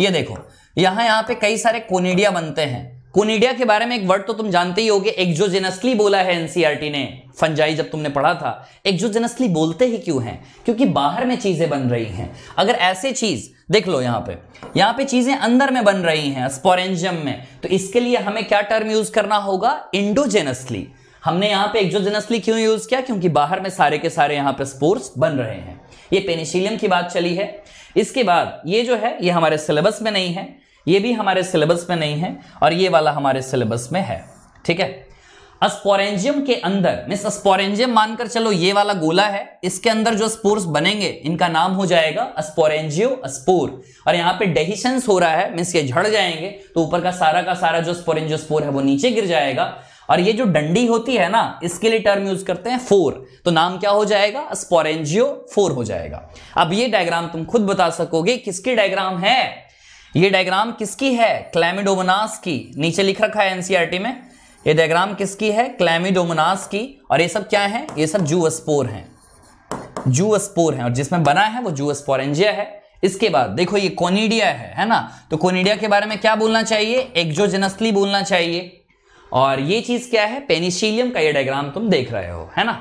ये देखो यहां यहां पे कई सारे कोनिडिया बनते हैं कोनिडिया के बारे में एक वर्ड तो तुम जानते ही होगे एक्जोजेनसली बोला है एनसीईआरटी e ने फंजाई जब तुमने पढ़ा था एक्जोजेनसली बोलते ही क्यों हैं क्योंकि बाहर में चीजें बन रही हैं अगर ऐसे चीज देख लो यहाँ पे यहाँ पे चीजें अंदर में बन रही हैं स्पोरेंजियम में तो इसके लिए हमें क्या टर्म यूज करना होगा इंडोजेनसली हमने यहाँ पे एक्जोजेनसली क्यों यूज किया क्योंकि बाहर में सारे के सारे यहाँ पे स्पोर्स बन रहे हैं ये पेनिशीलियम की बात चली है इसके बाद ये जो है ये हमारे सिलेबस में नहीं है ये भी हमारे सिलेबस में नहीं है और ये वाला हमारे सिलेबस में है ठीक है अस्पोरेंजियम के अंदर मिस अस्पोरेंजियम मानकर चलो ये वाला गोला है इसके अंदर जो स्पोर्स बनेंगे इनका नाम हो जाएगा अस्पोरेंजियो स्पोर और यहां पे डेहिशंस हो रहा है मिस ये झड़ जाएंगे तो ऊपर का सारा का सारा जो स्पोरेंजियो स्पोर है वो नीचे गिर जाएगा और ये जो डंडी होती है ना इसके लिए टर्म यूज करते हैं फोर तो नाम क्या हो जाएगा स्पोरेंजियो फोर हो जाएगा अब ये डायग्राम तुम खुद बता सकोगे किसकी डायग्राम है ये डायग्राम किसकी है क्लैमिडोमनास की नीचे लिख रखा है एनसीईआरटी e में ये डायग्राम किसकी है क्लैमिडोमनास की और ये सब क्या है ये सब जूस्पोर हैं जूस्पोर हैं और जिसमें बना है वो एंजिया है इसके बाद देखो ये कोनीडिया है है ना तो कोनीडिया के बारे में क्या बोलना चाहिए एक्जोजेनसली बोलना चाहिए और ये चीज क्या है पेनिशीलियम का ये डायग्राम तुम देख रहे हो है ना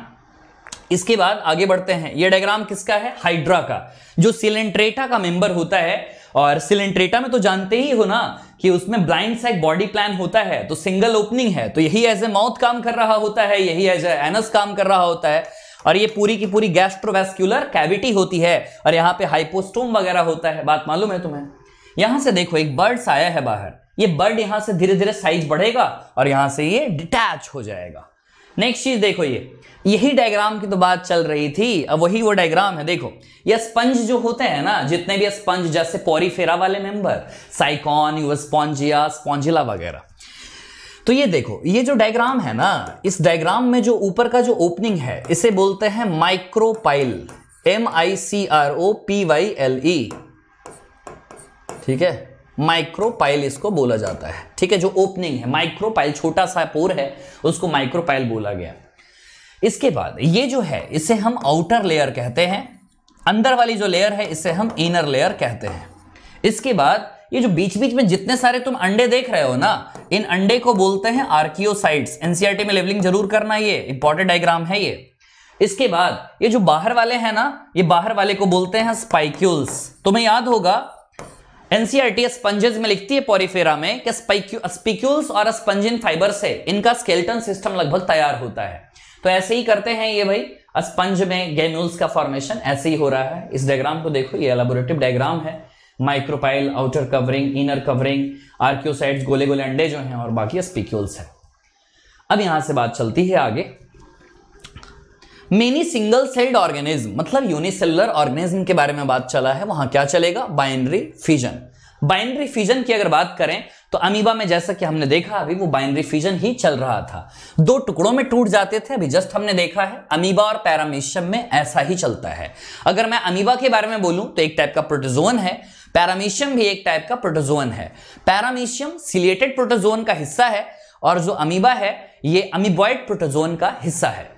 इसके बाद आगे बढ़ते हैं ये डायग्राम किसका है हाइड्रा का जो सिलेंट्रेटा का मेंबर होता है और सिलेंट्रेटा में तो जानते ही हो ना कि उसमें ब्लाइंड साइड बॉडी प्लान होता है तो सिंगल ओपनिंग है तो यही एज ए माउथ काम कर रहा होता है यही एज एनस काम कर रहा होता है और ये पूरी की पूरी गैस्ट्रोवेस्क्यूलर कैविटी होती है और यहाँ पे हाइपोस्टोम वगैरह होता है बात मालूम है तुम्हें यहां से देखो एक बर्ड आया है बाहर ये बर्ड यहां से धीरे धीरे साइज बढ़ेगा और यहां से ये डिटैच हो जाएगा नेक्स्ट चीज देखो ये यही डायग्राम की तो बात चल रही थी अब वही वो डायग्राम है देखो ये स्पंज जो होते हैं ना जितने भी स्पंज जैसे पोरीफेरा वाले मेंबर साइकॉन स्पॉन्जिया स्पॉन्जिला वगैरह तो ये देखो ये जो डायग्राम है ना इस डायग्राम में जो ऊपर का जो ओपनिंग है इसे बोलते हैं micropyle M I C R O P Y L E ठीक है माइक्रोपाइल इसको बोला जाता है ठीक है जो ओपनिंग है माइक्रोपाइल छोटा सा पोर है उसको माइक्रोपाइल बोला गया इसके बाद ये जो है इसे हम आउटर लेयर कहते हैं अंदर वाली जो लेयर है इसे हम इनर लेयर कहते हैं इसके बाद ये जो बीच बीच में जितने सारे तुम अंडे देख रहे हो ना इन अंडे को बोलते हैं आर्कियोसाइट्स एनसीआरटी e में लेवलिंग जरूर करना ये इंपॉर्टेंट डायग्राम है ये इसके बाद ये जो बाहर वाले हैं ना ये बाहर वाले को बोलते हैं स्पाइक्यूल्स तुम्हें याद होगा एनसीआरटी स्पंजेस e में लिखती है पोरिफेरा में कि स्पिक्यूल्स और स्पंजिन फाइबर से इनका स्केल्टन सिस्टम लगभग तैयार होता है तो ऐसे ही करते हैं ये भाई स्पंज में गेन्यूल्स का फॉर्मेशन ऐसे ही हो रहा है इस डायग्राम को देखो ये एलाबोरेटिव डायग्राम है micropyle outer covering inner covering archeocytes गोले गोले अंडे जो हैं और बाकी स्पिक्यूल्स है अब यहां से बात चलती है आगे मेनी सिंगल सेल्ड ऑर्गेनिज्म मतलब यूनिसेलर ऑर्गेनिज्म के बारे में बात चला है वहां क्या चलेगा बाइनरी फिजन बाइनरी फिजन की अगर बात करें तो अमीबा में जैसा कि हमने देखा अभी वो बाइनरी फिजन ही चल रहा था दो टुकड़ों में टूट जाते थे अभी जस्ट हमने देखा है अमीबा और पैरामेशियम में ऐसा ही चलता है अगर मैं अमीबा के बारे में बोलूं तो एक टाइप का प्रोटोजोन है पैरामेशियम भी एक टाइप का प्रोटोजोन है पैरामेशियम सिलेटेड प्रोटोजोन का हिस्सा है और जो अमीबा है ये अमीबॉइड प्रोटोजोन का हिस्सा है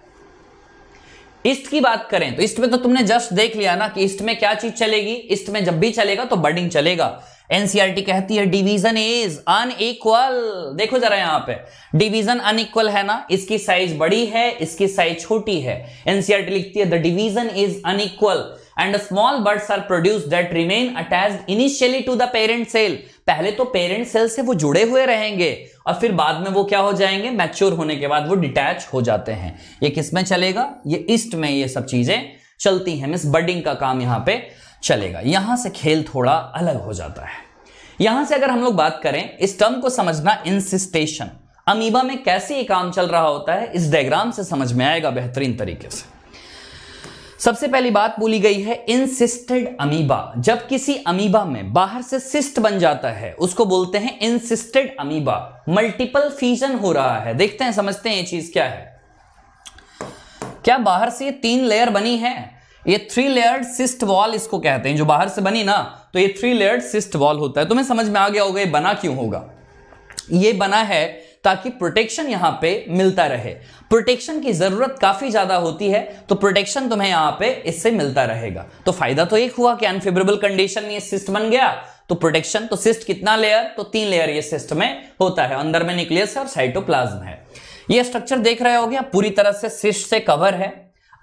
ईस्ट की बात करें तो ईस्ट में तो तुमने जस्ट देख लिया ना कि ईस्ट में क्या चीज चलेगी ईस्ट में जब भी चलेगा तो बर्डिंग चलेगा एनसीआरटी e कहती है डिवीजन इज अनइक्वल देखो जरा यहां पे डिवीजन अनइक्वल है ना इसकी साइज बड़ी है इसकी साइज छोटी है एनसीआरटी e लिखती है the division is unequal and small buds are produce that remain attach initially to the parent cell पहले तो पेरेंट सेल से वो जुड़े हुए रहेंगे और फिर बाद में वो क्या हो जाएंगे मैच्योर होने के बाद वो डिटैच हो जाते हैं ये किस में चलेगा ये ईस्ट में ये सब चीजें चलती हैं मिस बर्डिंग का काम यहाँ पे चलेगा यहां से खेल थोड़ा अलग हो जाता है यहां से अगर हम लोग बात करें इस टर्म को समझना इंसिस्टेशन अमीबा में कैसे ये काम चल रहा होता है इस डायग्राम से समझ में आएगा बेहतरीन तरीके से सबसे पहली बात बोली गई है इनसिस्टेड अमीबा जब किसी अमीबा में बाहर से सिस्ट बन जाता है उसको बोलते हैं इनसिस्टेड अमीबा मल्टीपल फीजन हो रहा है देखते हैं समझते हैं ये चीज क्या है क्या बाहर से ये तीन लेयर बनी है ये थ्री लेयर्ड सिस्ट वॉल इसको कहते हैं जो बाहर से बनी ना तो ये थ्री लेयर्ड सिस्ट वॉल होता है तुम्हें समझ में आ गया होगा ये बना क्यों होगा ये बना है ताकि प्रोटेक्शन यहां पे मिलता रहे प्रोटेक्शन की जरूरत काफी ज्यादा होती है तो प्रोटेक्शन तुम्हें यहां पे इससे मिलता रहेगा तो फायदा तो एक हुआ कि अनफेवरेबल कंडीशन में ये सिस्ट बन गया तो प्रोटेक्शन तो सिस्ट कितना लेयर तो तीन लेयर ये सिस्ट में होता है अंदर में निकलियस है और साइटोप्लाज्म है ये स्ट्रक्चर देख रहे हो गया पूरी तरह से सिस्ट से कवर है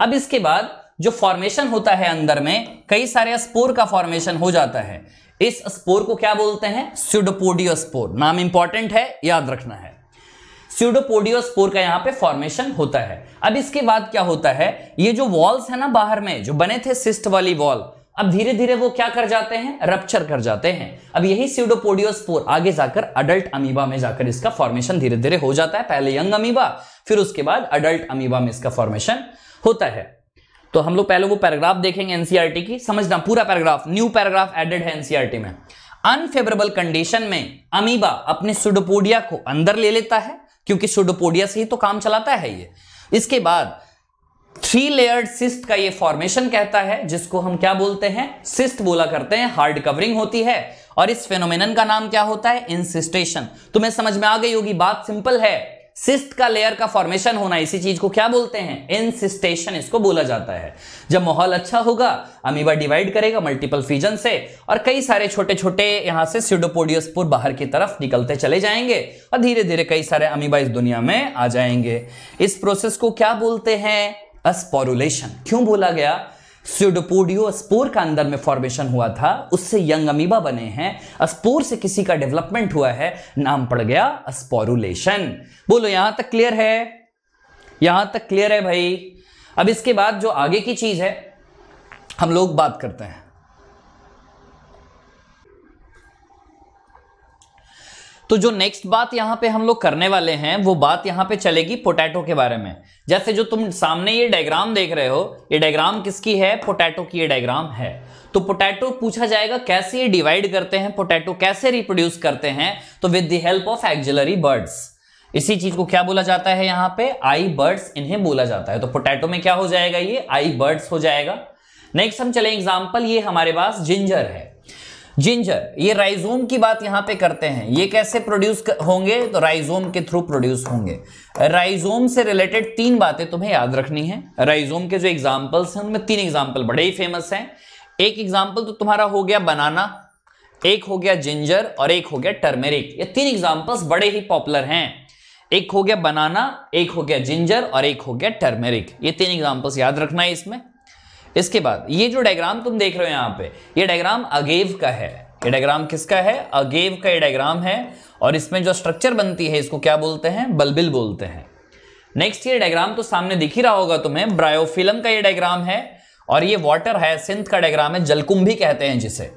अब इसके बाद जो फॉर्मेशन होता है अंदर में कई सारे स्पोर का फॉर्मेशन हो जाता है इस स्पोर को क्या बोलते हैं स्पोर नाम इंपॉर्टेंट है याद रखना है स्यूडोपोडियोस्पोर का यहाँ पे फॉर्मेशन होता है अब इसके बाद क्या होता है ये जो वॉल्स है ना बाहर में जो बने थे सिस्ट वाली वॉल अब धीरे धीरे वो क्या कर जाते हैं रप्चर कर जाते हैं अब यही स्यूडोपोडियोस्पोर आगे जाकर अडल्ट अमीबा में जाकर इसका फॉर्मेशन धीरे धीरे हो जाता है पहले यंग अमीबा फिर उसके बाद अडल्ट अमीबा में इसका फॉर्मेशन होता है तो हम लोग पहले वो पैराग्राफ देखेंगे एनसीआरटी e की समझना पूरा पैराग्राफ न्यू पैराग्राफ एडेड है एनसीआरटी e में अनफेवरेबल कंडीशन में अमीबा अपने सुडोपोडिया को अंदर ले लेता है क्योंकि सुडोपोडिया से ही तो काम चलाता है ये इसके बाद थ्री लेयर्ड सिस्ट का ये फॉर्मेशन कहता है जिसको हम क्या बोलते हैं सिस्ट बोला करते हैं हार्ड कवरिंग होती है और इस फेनोमेनन का नाम क्या होता है इंसिस्टेशन तुम्हें तो समझ में आ गई होगी बात सिंपल है सिस्ट का लेयर का फॉर्मेशन होना इसी चीज को क्या बोलते हैं इनसिस्टेशन इसको बोला जाता है जब माहौल अच्छा होगा अमीबा डिवाइड करेगा मल्टीपल फीजन से और कई सारे छोटे छोटे यहां से सिडोपोडियसपुर बाहर की तरफ निकलते चले जाएंगे और धीरे धीरे कई सारे अमीबा इस दुनिया में आ जाएंगे इस प्रोसेस को क्या बोलते हैं अस्पोरुलेशन क्यों बोला गया स्यूडोपोडियो स्पोर का अंदर में फॉर्मेशन हुआ था उससे यंग अमीबा बने हैं स्पोर से किसी का डेवलपमेंट हुआ है नाम पड़ गया स्पोरुलेशन बोलो यहां तक क्लियर है यहां तक क्लियर है भाई अब इसके बाद जो आगे की चीज है हम लोग बात करते हैं तो जो नेक्स्ट बात यहां पे हम लोग करने वाले हैं वो बात यहां पे चलेगी पोटैटो के बारे में जैसे जो तुम सामने ये डायग्राम देख रहे हो ये डायग्राम किसकी है पोटैटो की ये डायग्राम है तो पोटैटो पूछा जाएगा कैसे ये डिवाइड करते हैं पोटैटो कैसे रिप्रोड्यूस करते हैं तो with the help of axillary buds इसी चीज को क्या बोला जाता है यहाँ पे आई बर्ड्स इन्हें बोला जाता है तो पोटैटो में क्या हो जाएगा ये आई बर्ड्स हो जाएगा नेक्स्ट हम चले एग्जाम्पल ये हमारे पास जिंजर है जिंजर ये राइजोम की बात यहां पे करते हैं ये कैसे प्रोड्यूस होंगे तो राइजोम के थ्रू प्रोड्यूस होंगे राइजोम से रिलेटेड तीन बातें तुम्हें याद रखनी है राइजोम के जो एग्जाम्पल्स हैं उनमें तीन एग्जाम्पल बड़े ही फेमस हैं एक एग्जाम्पल तो तुम्हारा हो गया बनाना एक हो गया जिंजर और एक हो गया टर्मेरिक ये तीन एग्जाम्पल्स बड़े ही पॉपुलर हैं एक हो गया बनाना एक हो गया जिंजर और एक हो गया टर्मेरिक ये तीन एग्जाम्पल्स याद रखना है इसमें इसके बाद ये जो डायग्राम तुम देख रहे हो यहाँ पे ये डायग्राम अगेव का है ये डायग्राम किसका है अगेव का ये डायग्राम है और इसमें जो स्ट्रक्चर बनती है इसको क्या बोलते हैं बल्बिल बोलते हैं नेक्स्ट ये डायग्राम तो सामने दिख ही रहा होगा तुम्हें ब्रायोफिलम का ये डायग्राम है और ये वाटर है सिंथ का डायग्राम है जलकुंभी कहते हैं जिसे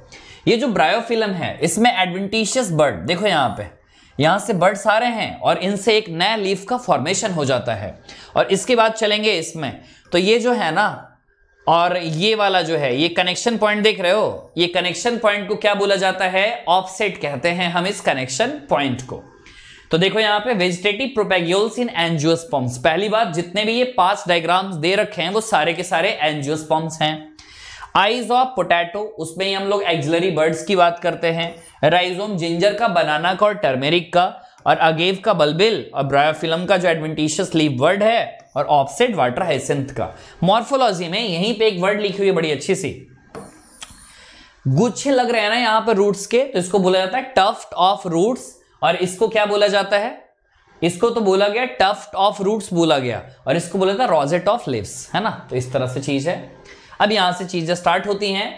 ये जो ब्रायोफिलम है इसमें एडवेंटिशियस बर्ड देखो यहाँ पे यहाँ से बर्ड सारे हैं और इनसे एक नया लीफ का फॉर्मेशन हो जाता है और इसके बाद चलेंगे इसमें तो ये जो है ना और ये वाला जो है ये कनेक्शन पॉइंट देख रहे हो ये कनेक्शन पॉइंट को क्या बोला जाता है ऑफसेट कहते हैं हम इस कनेक्शन पॉइंट को तो देखो यहां पे वेजिटेटिव प्रोपेग्योल्स इन एंजियोस्पॉम्स पहली बात जितने भी ये पांच डायग्राम दे रखे हैं वो सारे के सारे एंजियोस्पॉम्स हैं आइज ऑफ पोटैटो उसमें ही हम लोग एक्जलरी बर्ड्स की बात करते हैं राइजोम जिंजर का बनाना का और टर्मेरिक का और अगेव का बलबिल और ब्रायोफिलम का जो एडवेंटिशियस लीव वर्ड है और ऑफसेट वाटर हाइसेंथ का मॉर्फोलॉजी में यहीं पे एक वर्ड लिखी हुई है बड़ी अच्छी सी गुच्छे लग रहे हैं ना यहां पर रूट्स के तो इसको बोला जाता है टफ्ट ऑफ रूट्स और इसको क्या बोला जाता है इसको तो बोला गया टफ्ट ऑफ रूट्स बोला गया और इसको बोला जाता है रॉजेट ऑफ लिप्स है ना तो इस तरह से चीज है अब यहां से चीजें स्टार्ट होती हैं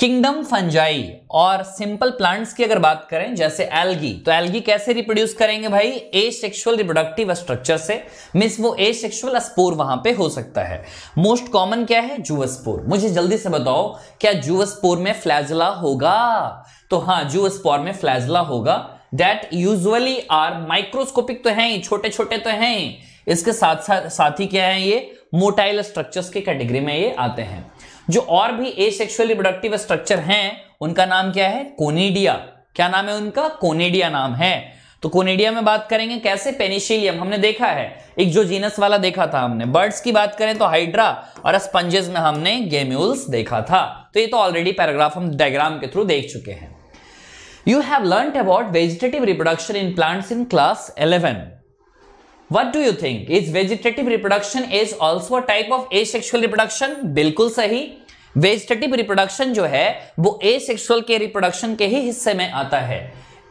किंगडम फंजाई और सिंपल प्लांट्स की अगर बात करें जैसे एल्गी तो एल्गी कैसे रिप्रोड्यूस करेंगे भाई ए सेक्शुअल रिप्रोडक्टिव स्ट्रक्चर से मीन्स वो ए सेक्शुअल स्पोर वहां पे हो सकता है मोस्ट कॉमन क्या है जूवस्पोर मुझे जल्दी से बताओ क्या जूवस्पोर में फ्लैजला होगा तो हाँ जूवस्पोर में फ्लैजला होगा दैट यूजली आर माइक्रोस्कोपिक तो हैं छोटे छोटे तो हैं इसके साथ साथ साथ ही क्या है ये मोटाइल स्ट्रक्चर्स के कैटेगरी में ये आते हैं जो और भी एसेक्सुअल रिप्रोडक्टिव स्ट्रक्चर हैं उनका नाम क्या है कोनेडिया क्या नाम है उनका कोनेडिया नाम है तो कोनेडिया में बात करेंगे कैसे पेनिशिलियम हमने देखा है एक जो जीनस वाला देखा था हमने बर्ड्स की बात करें तो हाइड्रा और स्पंजेस में हमने गेम्यूल्स देखा था तो ये तो ऑलरेडी पैराग्राफ हम डायग्राम के थ्रू देख चुके हैं you have learn about vegetative reproduction in plants in class eleven what do you think is vegetative reproduction is also type of asexual reproduction बिल्कुल सही वेजिटेटिव रिप्रोडक्शन जो है वो ए सेक्शुअल के रिप्रोडक्शन के ही हिस्से में आता है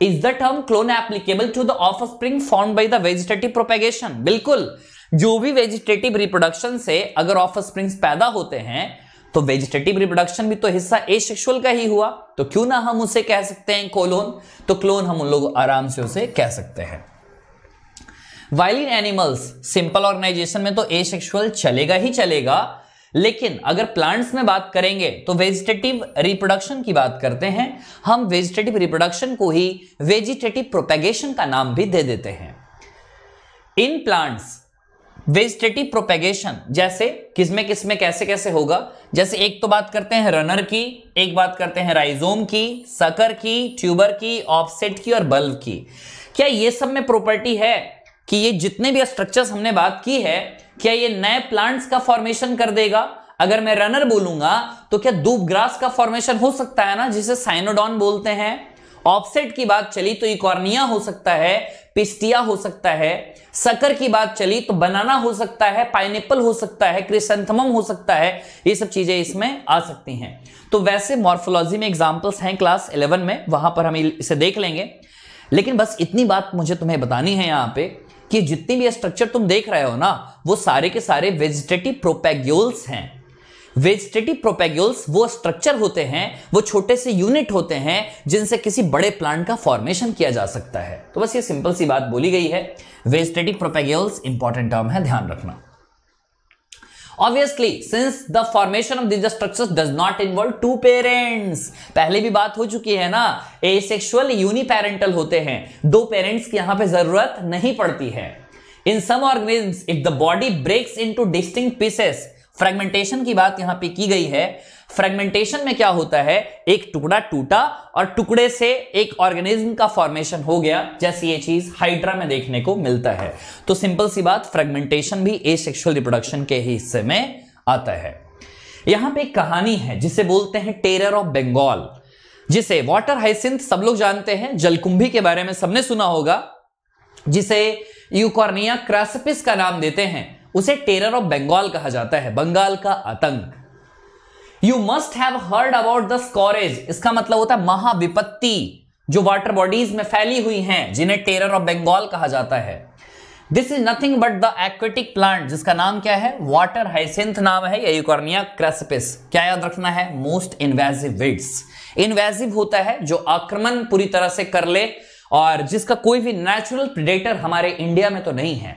is the term clone applicable to the offspring form by the vegetative propagation बिल्कुल जो भी वेजिटेटिव रिप्रोडक्शन से अगर ऑफ स्प्रिंग पैदा होते हैं तो वेजिटेटिव रिप्रोडक्शन भी तो हिस्सा ए सेक्शुअल का ही हुआ तो क्यों ना हम उसे कह सकते हैं कोलोन तो क्लोन हम उन लोग आराम से उसे कह सकते हैं while in animals simple organisation में तो सेक्शुअल चलेगा ही चलेगा लेकिन अगर प्लांट्स में बात करेंगे तो वेजिटेटिव रिप्रोडक्शन की बात करते हैं हम वेजिटेटिव रिप्रोडक्शन को ही वेजिटेटिव प्रोपेगेशन का नाम भी दे देते हैं इन प्लांट्स वेजिटेटिव प्रोपेगेशन जैसे किसमें किसमें कैसे कैसे होगा जैसे एक तो बात करते हैं रनर की एक बात करते हैं राइजोम की सकर की ट्यूबर की ऑफसेट की और बल्ब की क्या ये सब में प्रॉपर्टी है कि ये जितने भी स्ट्रक्चर्स हमने बात की है क्या ये नए प्लांट्स का फॉर्मेशन कर देगा अगर मैं रनर बोलूंगा तो क्या दूब ग्रास का फॉर्मेशन हो सकता है ना जिसे साइनोडॉन बोलते हैं ऑफसेट की बात चली तो इकॉर्निया हो सकता है पिस्टिया हो सकता है सकर की बात चली तो बनाना हो सकता है पाइनएप्पल हो सकता है क्रिसंथम हो सकता है ये सब चीजें इसमें आ सकती हैं तो वैसे मॉर्फोलॉजी में एग्जाम्पल्स हैं क्लास इलेवन में वहां पर हम इसे देख लेंगे लेकिन बस इतनी बात मुझे तुम्हें बतानी है यहां पे कि जितनी भी स्ट्रक्चर तुम देख रहे हो ना वो सारे के सारे वेजिटेटिव प्रोपेग्योल्स हैं वेजिटेटिव प्रोपेग्योल्स वो स्ट्रक्चर होते हैं वो छोटे से यूनिट होते हैं जिनसे किसी बड़े प्लांट का फॉर्मेशन किया जा सकता है तो बस ये सिंपल सी बात बोली गई है वेजिटेटिव प्रोपेग्योल्स इंपॉर्टेंट टर्म है ध्यान रखना obviously since the formation of this structure does not involve two parents पहले भी बात हो चुकी है ना एसेक्सुअल यूनिपेरेंटल होते हैं दो पेरेंट्स की यहां पर जरूरत नहीं पड़ती है in some organism if the body breaks into distinct pieces fragmentation की बात यहां पर की गई है फ्रेगमेंटेशन में क्या होता है एक टुकड़ा टूटा और टुकड़े से एक ऑर्गेनिज्म का फॉर्मेशन हो गया जैसे ये चीज हाइड्रा में देखने को मिलता है तो सिंपल सी बात फ्रेगमेंटेशन भी ए सेक्शुअल रिप्रोडक्शन के ही हिस्से में आता है यहां पे एक कहानी है जिसे बोलते हैं टेरर ऑफ बंगाल जिसे वाटर हाइसिंथ सब लोग जानते हैं जलकुंभी के बारे में सबने सुना होगा जिसे यूकॉर्निया क्रासपिस का नाम देते हैं उसे टेरर ऑफ बंगाल कहा जाता है बंगाल का आतंक you must have heard about the scourge इसका मतलब होता है महाविपत्ति जो वाटर बॉडीज में फैली हुई हैं जिन्हें टेरर ऑफ बंगाल कहा जाता है this is nothing but the aquatic plant जिसका नाम क्या है वाटर हाइसेंथ नाम है या यूकॉर्निया क्रेसपिस क्या याद रखना है मोस्ट इन्वेजिव विड्स इन्वेजिव होता है जो आक्रमण पूरी तरह से कर ले और जिसका कोई भी नेचुरल प्रिडेटर हमारे इंडिया में तो नहीं है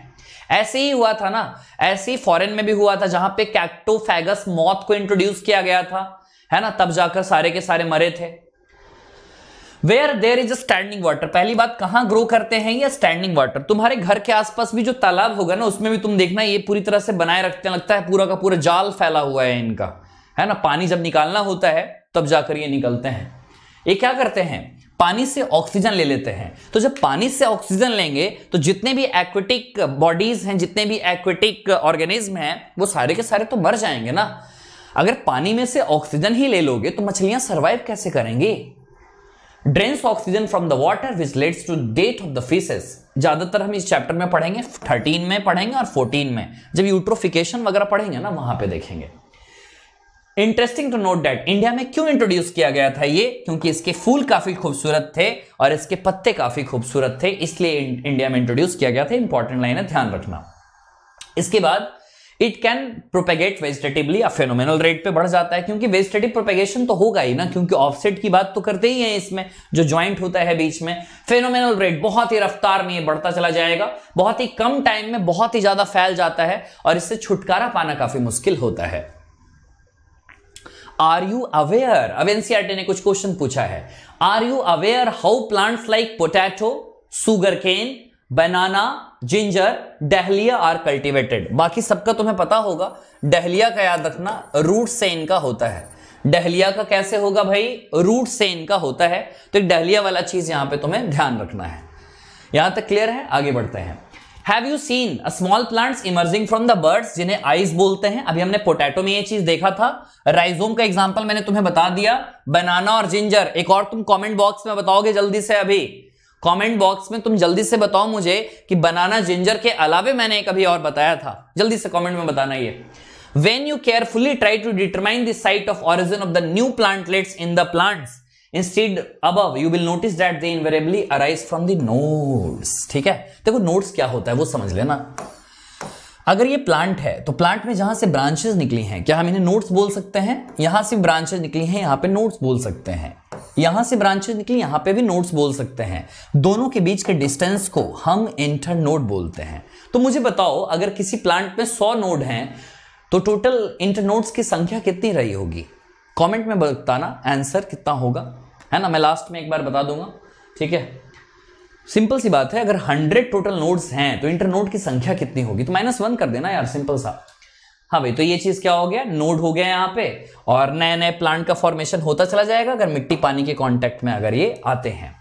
ऐसे ही हुआ था ना ऐसे ही फॉरेन में भी हुआ था जहां पे कैक्टोफेगस मौत को इंट्रोड्यूस किया गया था है ना तब जाकर सारे के सारे मरे थे where there is standing water पहली बात कहां ग्रो करते हैं ये स्टैंडिंग वाटर तुम्हारे घर के आसपास भी जो तालाब होगा ना उसमें भी तुम देखना ये पूरी तरह से बनाए रखते हैं लगता है पूरा का पूरा जाल फैला हुआ है इनका है ना पानी जब निकालना होता है तब जाकर ये निकलते हैं ये क्या करते हैं पानी से ऑक्सीजन ले लेते हैं तो जब पानी से ऑक्सीजन लेंगे तो जितने भी एक्वेटिक बॉडीज हैं जितने भी एक्वेटिक ऑर्गेनिज्म हैं वो सारे के सारे तो मर जाएंगे ना अगर पानी में से ऑक्सीजन ही ले लोगे तो मछलियां सर्वाइव कैसे करेंगी drains oxygen from the water which leads to death of the fishes ज्यादातर हम इस चैप्टर में पढ़ेंगे थर्टीन में पढ़ेंगे और फोर्टीन में जब यूट्रोफिकेशन वगैरह पढ़ेंगे ना वहां पे देखेंगे interesting to note that India में क्यों इंट्रोड्यूस किया गया था ये क्योंकि इसके फूल काफी खूबसूरत थे और इसके पत्ते काफी खूबसूरत थे इसलिए इंडिया में इंट्रोड्यूस किया गया था इंपॉर्टेंट लाइन है ध्यान रखना इसके बाद it can propagate vegetatively phenomenal rate पे बढ़ जाता है क्योंकि वेजिटेटिव प्रोपेगेशन तो होगा ही ना क्योंकि ऑफसेट की बात तो करते ही है इसमें जो ज्वाइंट होता है बीच में फेनोमेनल रेट बहुत ही रफ्तार में ये बढ़ता चला जाएगा बहुत ही कम टाइम में बहुत ही ज्यादा फैल जाता है और इससे छुटकारा पाना काफी मुश्किल होता है आर यू अवेयर अब एनसीआरटी ने कुछ क्वेश्चन पूछा है are you aware how plants like potato sugarcane banana ginger dahlia are cultivated बाकी सबका तुम्हें पता होगा डहलिया का याद रखना रूट से इनका होता है डहलिया का कैसे होगा भाई रूट से इनका होता है तो एक डहलिया वाला चीज यहां पे तुम्हें ध्यान रखना है यहां तक क्लियर है आगे बढ़ते हैं have you seen small plants emerging from the buds जिन्हें आइस बोलते हैं अभी हमने पोटैटो में ये चीज देखा था राइजोम का एग्जाम्पल मैंने तुम्हें बता दिया बनाना और जिंजर एक और तुम कॉमेंट बॉक्स में बताओगे जल्दी से अभी कमेंट बॉक्स में तुम जल्दी से बताओ मुझे कि बनाना जिंजर के अलावे मैंने एक अभी और बताया था जल्दी से कमेंट में बताना ये when you carefully try to determine the site of origin of the new plantlets in the plants instead अब you will notice that they invariably arise from the nodes ठीक है देखो नोड्स क्या होता है वो समझ लेना अगर ये प्लांट है तो प्लांट में जहां से ब्रांचेस निकली हैं क्या हम इन्हें नोट्स बोल सकते हैं यहां से ब्रांचेस निकली हैं यहां पे नोट्स बोल सकते हैं यहां से ब्रांचेस निकली यहां पे भी नोट्स बोल सकते हैं दोनों के बीच के डिस्टेंस को हम इंटर नोड बोलते हैं तो मुझे बताओ अगर किसी प्लांट में सौ नोड हैं तो टोटल इंटरनोड्स की संख्या कितनी रही होगी कमेंट में बताना आंसर कितना होगा है ना मैं लास्ट में एक बार बता दूंगा ठीक है सिंपल सी बात है अगर हंड्रेड टोटल नोड्स हैं तो इंटर नोड की संख्या कितनी होगी तो माइनस वन कर देना यार सिंपल सा हाँ भाई तो ये चीज क्या हो गया नोड हो गया यहाँ पे और नए नए प्लांट का फॉर्मेशन होता चला जाएगा अगर मिट्टी पानी के कॉन्टेक्ट में अगर ये आते हैं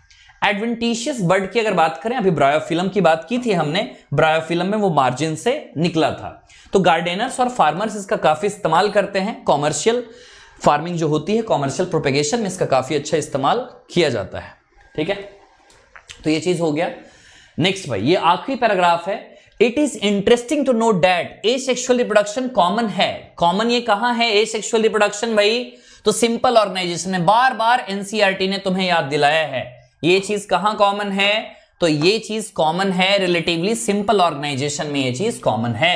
एडवेंटिशियस बर्ड की अगर बात करें अभी ब्रायोफिलम की बात की थी हमने ब्रायोफिलम में वो मार्जिन से निकला था तो गार्डेनर्स और फार्मर्स इसका काफी इस्तेमाल करते हैं कॉमर्शियल फार्मिंग जो होती है कॉमर्शियल प्रोपेगेशन में इसका काफ़ी अच्छा इस्तेमाल किया जाता है ठीक है तो ये चीज़ हो गया नेक्स्ट भाई ये आखिरी पैराग्राफ है it is interesting to know that asexual reproduction common है कॉमन ये कहाँ है ए सेक्शुअल रिप्रोडक्शन भाई तो सिंपल ऑर्गेनाइजेशन में बार बार एनसीआरटी ने तुम्हें याद दिलाया है ये चीज कहां कॉमन है तो ये चीज कॉमन है रिलेटिवली सिंपल ऑर्गेनाइजेशन में ये चीज कॉमन है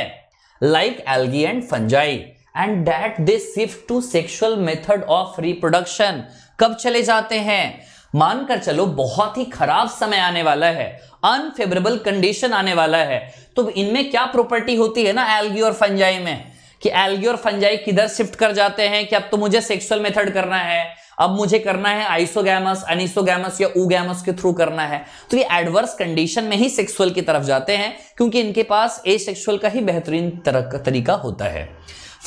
like algae and fungi and that they shift to sexual method of reproduction कब चले जाते हैं मानकर चलो बहुत ही खराब समय आने वाला है अनफेवरेबल कंडीशन आने वाला है तो इनमें क्या प्रॉपर्टी होती है ना एल्गी और फंजाई में कि एल्गी और फंजाई किधर शिफ्ट कर जाते हैं कि अब तो मुझे सेक्सुअल मेथड करना है अब मुझे करना है आइसोगैमस अनिसोगैमस या उगैमस के थ्रू करना है तो ये एडवर्स कंडीशन में ही सेक्सुअल की तरफ जाते हैं क्योंकि इनके पास ए सेक्सुअल का ही बेहतरीन तरीका होता है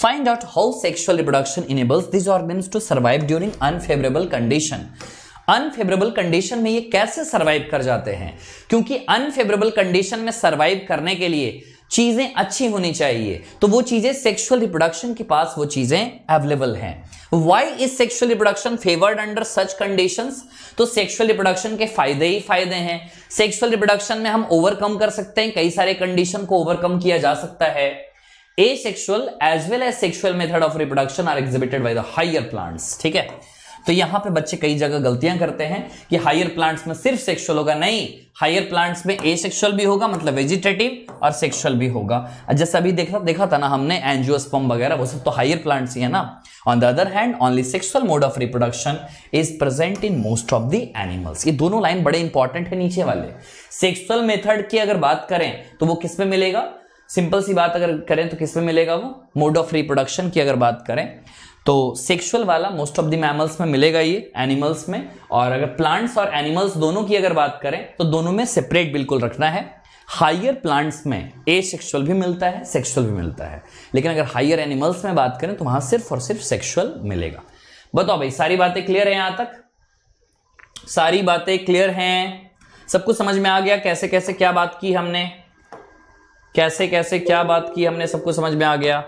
find out how sexual reproduction enables this organs to survive during unfavourable condition unfavourable condition में ये कैसे सर्वाइव कर जाते हैं क्योंकि अनफेवरेबल कंडीशन में सर्वाइव करने के लिए चीजें अच्छी होनी चाहिए तो वो चीजें सेक्सुअल रिप्रोडक्शन के पास वो चीजें अवेलेबल हैं why is sexual reproduction favoured under such condition तो सेक्सुअल रिप्रोडक्शन के फायदे ही फायदे हैं सेक्सुअल रिप्रोडक्शन में हम ओवरकम कर सकते हैं कई सारे कंडीशन को ओवरकम किया जा सकता है asexual as well as sexual method of reproduction are exhibited by the higher plants ठीक है तो यहां पे बच्चे कई जगह गलतियां करते हैं कि हायर प्लांट्स में सिर्फ सेक्सुअल होगा नहीं हायर प्लांट्स में ए सेक्शुअल भी होगा मतलब वेजिटेटिव और सेक्सुअल भी होगा जैसे अभी देखा देखा था ना हमने एंजियोस्पम वगैरह वो सब तो हायर प्लांट्स ही है ना on the other hand only sexual mode of reproduction is present in most of the animals ये दोनों लाइन बड़े इंपॉर्टेंट है नीचे वाले सेक्सुअल मेथड की अगर बात करें तो वो किस में मिलेगा सिंपल सी बात अगर करें तो किस में मिलेगा वो मोड ऑफ रिप्रोडक्शन की अगर बात करें तो सेक्सुअल वाला मोस्ट ऑफ द मैमल्स में मिलेगा ये एनिमल्स में और अगर प्लांट्स और एनिमल्स दोनों की अगर बात करें तो दोनों में सेपरेट बिल्कुल रखना है हाइयर प्लांट्स में ए सेक्सुअल भी मिलता है सेक्सुअल भी मिलता है लेकिन अगर हायर एनिमल्स में बात करें तो वहां सिर्फ और सिर्फ सेक्सुअल मिलेगा बताओ भाई सारी बातें क्लियर है यहां तक सारी बातें क्लियर हैं सब कुछ समझ में आ गया कैसे कैसे क्या बात की हमने कैसे कैसे क्या बात की हमने सबको समझ में आ गया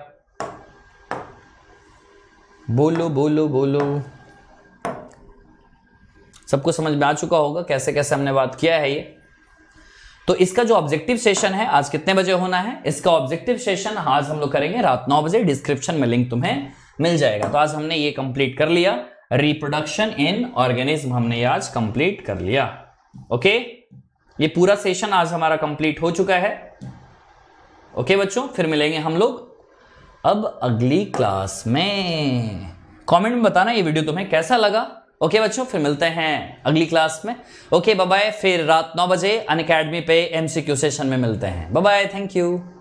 बोलो बोलो बोलो सबको समझ में आ चुका होगा कैसे कैसे हमने बात किया है ये तो इसका जो ऑब्जेक्टिव सेशन है आज कितने बजे होना है इसका ऑब्जेक्टिव सेशन आज हम लोग करेंगे रात नौ बजे डिस्क्रिप्शन में लिंक तुम्हें मिल जाएगा तो आज हमने ये कंप्लीट कर लिया रिप्रोडक्शन इन ऑर्गेनिज्म हमने आज कंप्लीट कर लिया ओके ये पूरा सेशन आज हमारा कंप्लीट हो चुका है ओके बच्चों फिर मिलेंगे हम लोग अब अगली क्लास में कमेंट में बताना ये वीडियो तुम्हें कैसा लगा ओके बच्चों फिर मिलते हैं अगली क्लास में ओके बाय फिर रात नौ बजे अन अकेडमी पे एमसीक्यू सेशन में मिलते हैं बाय थैंक यू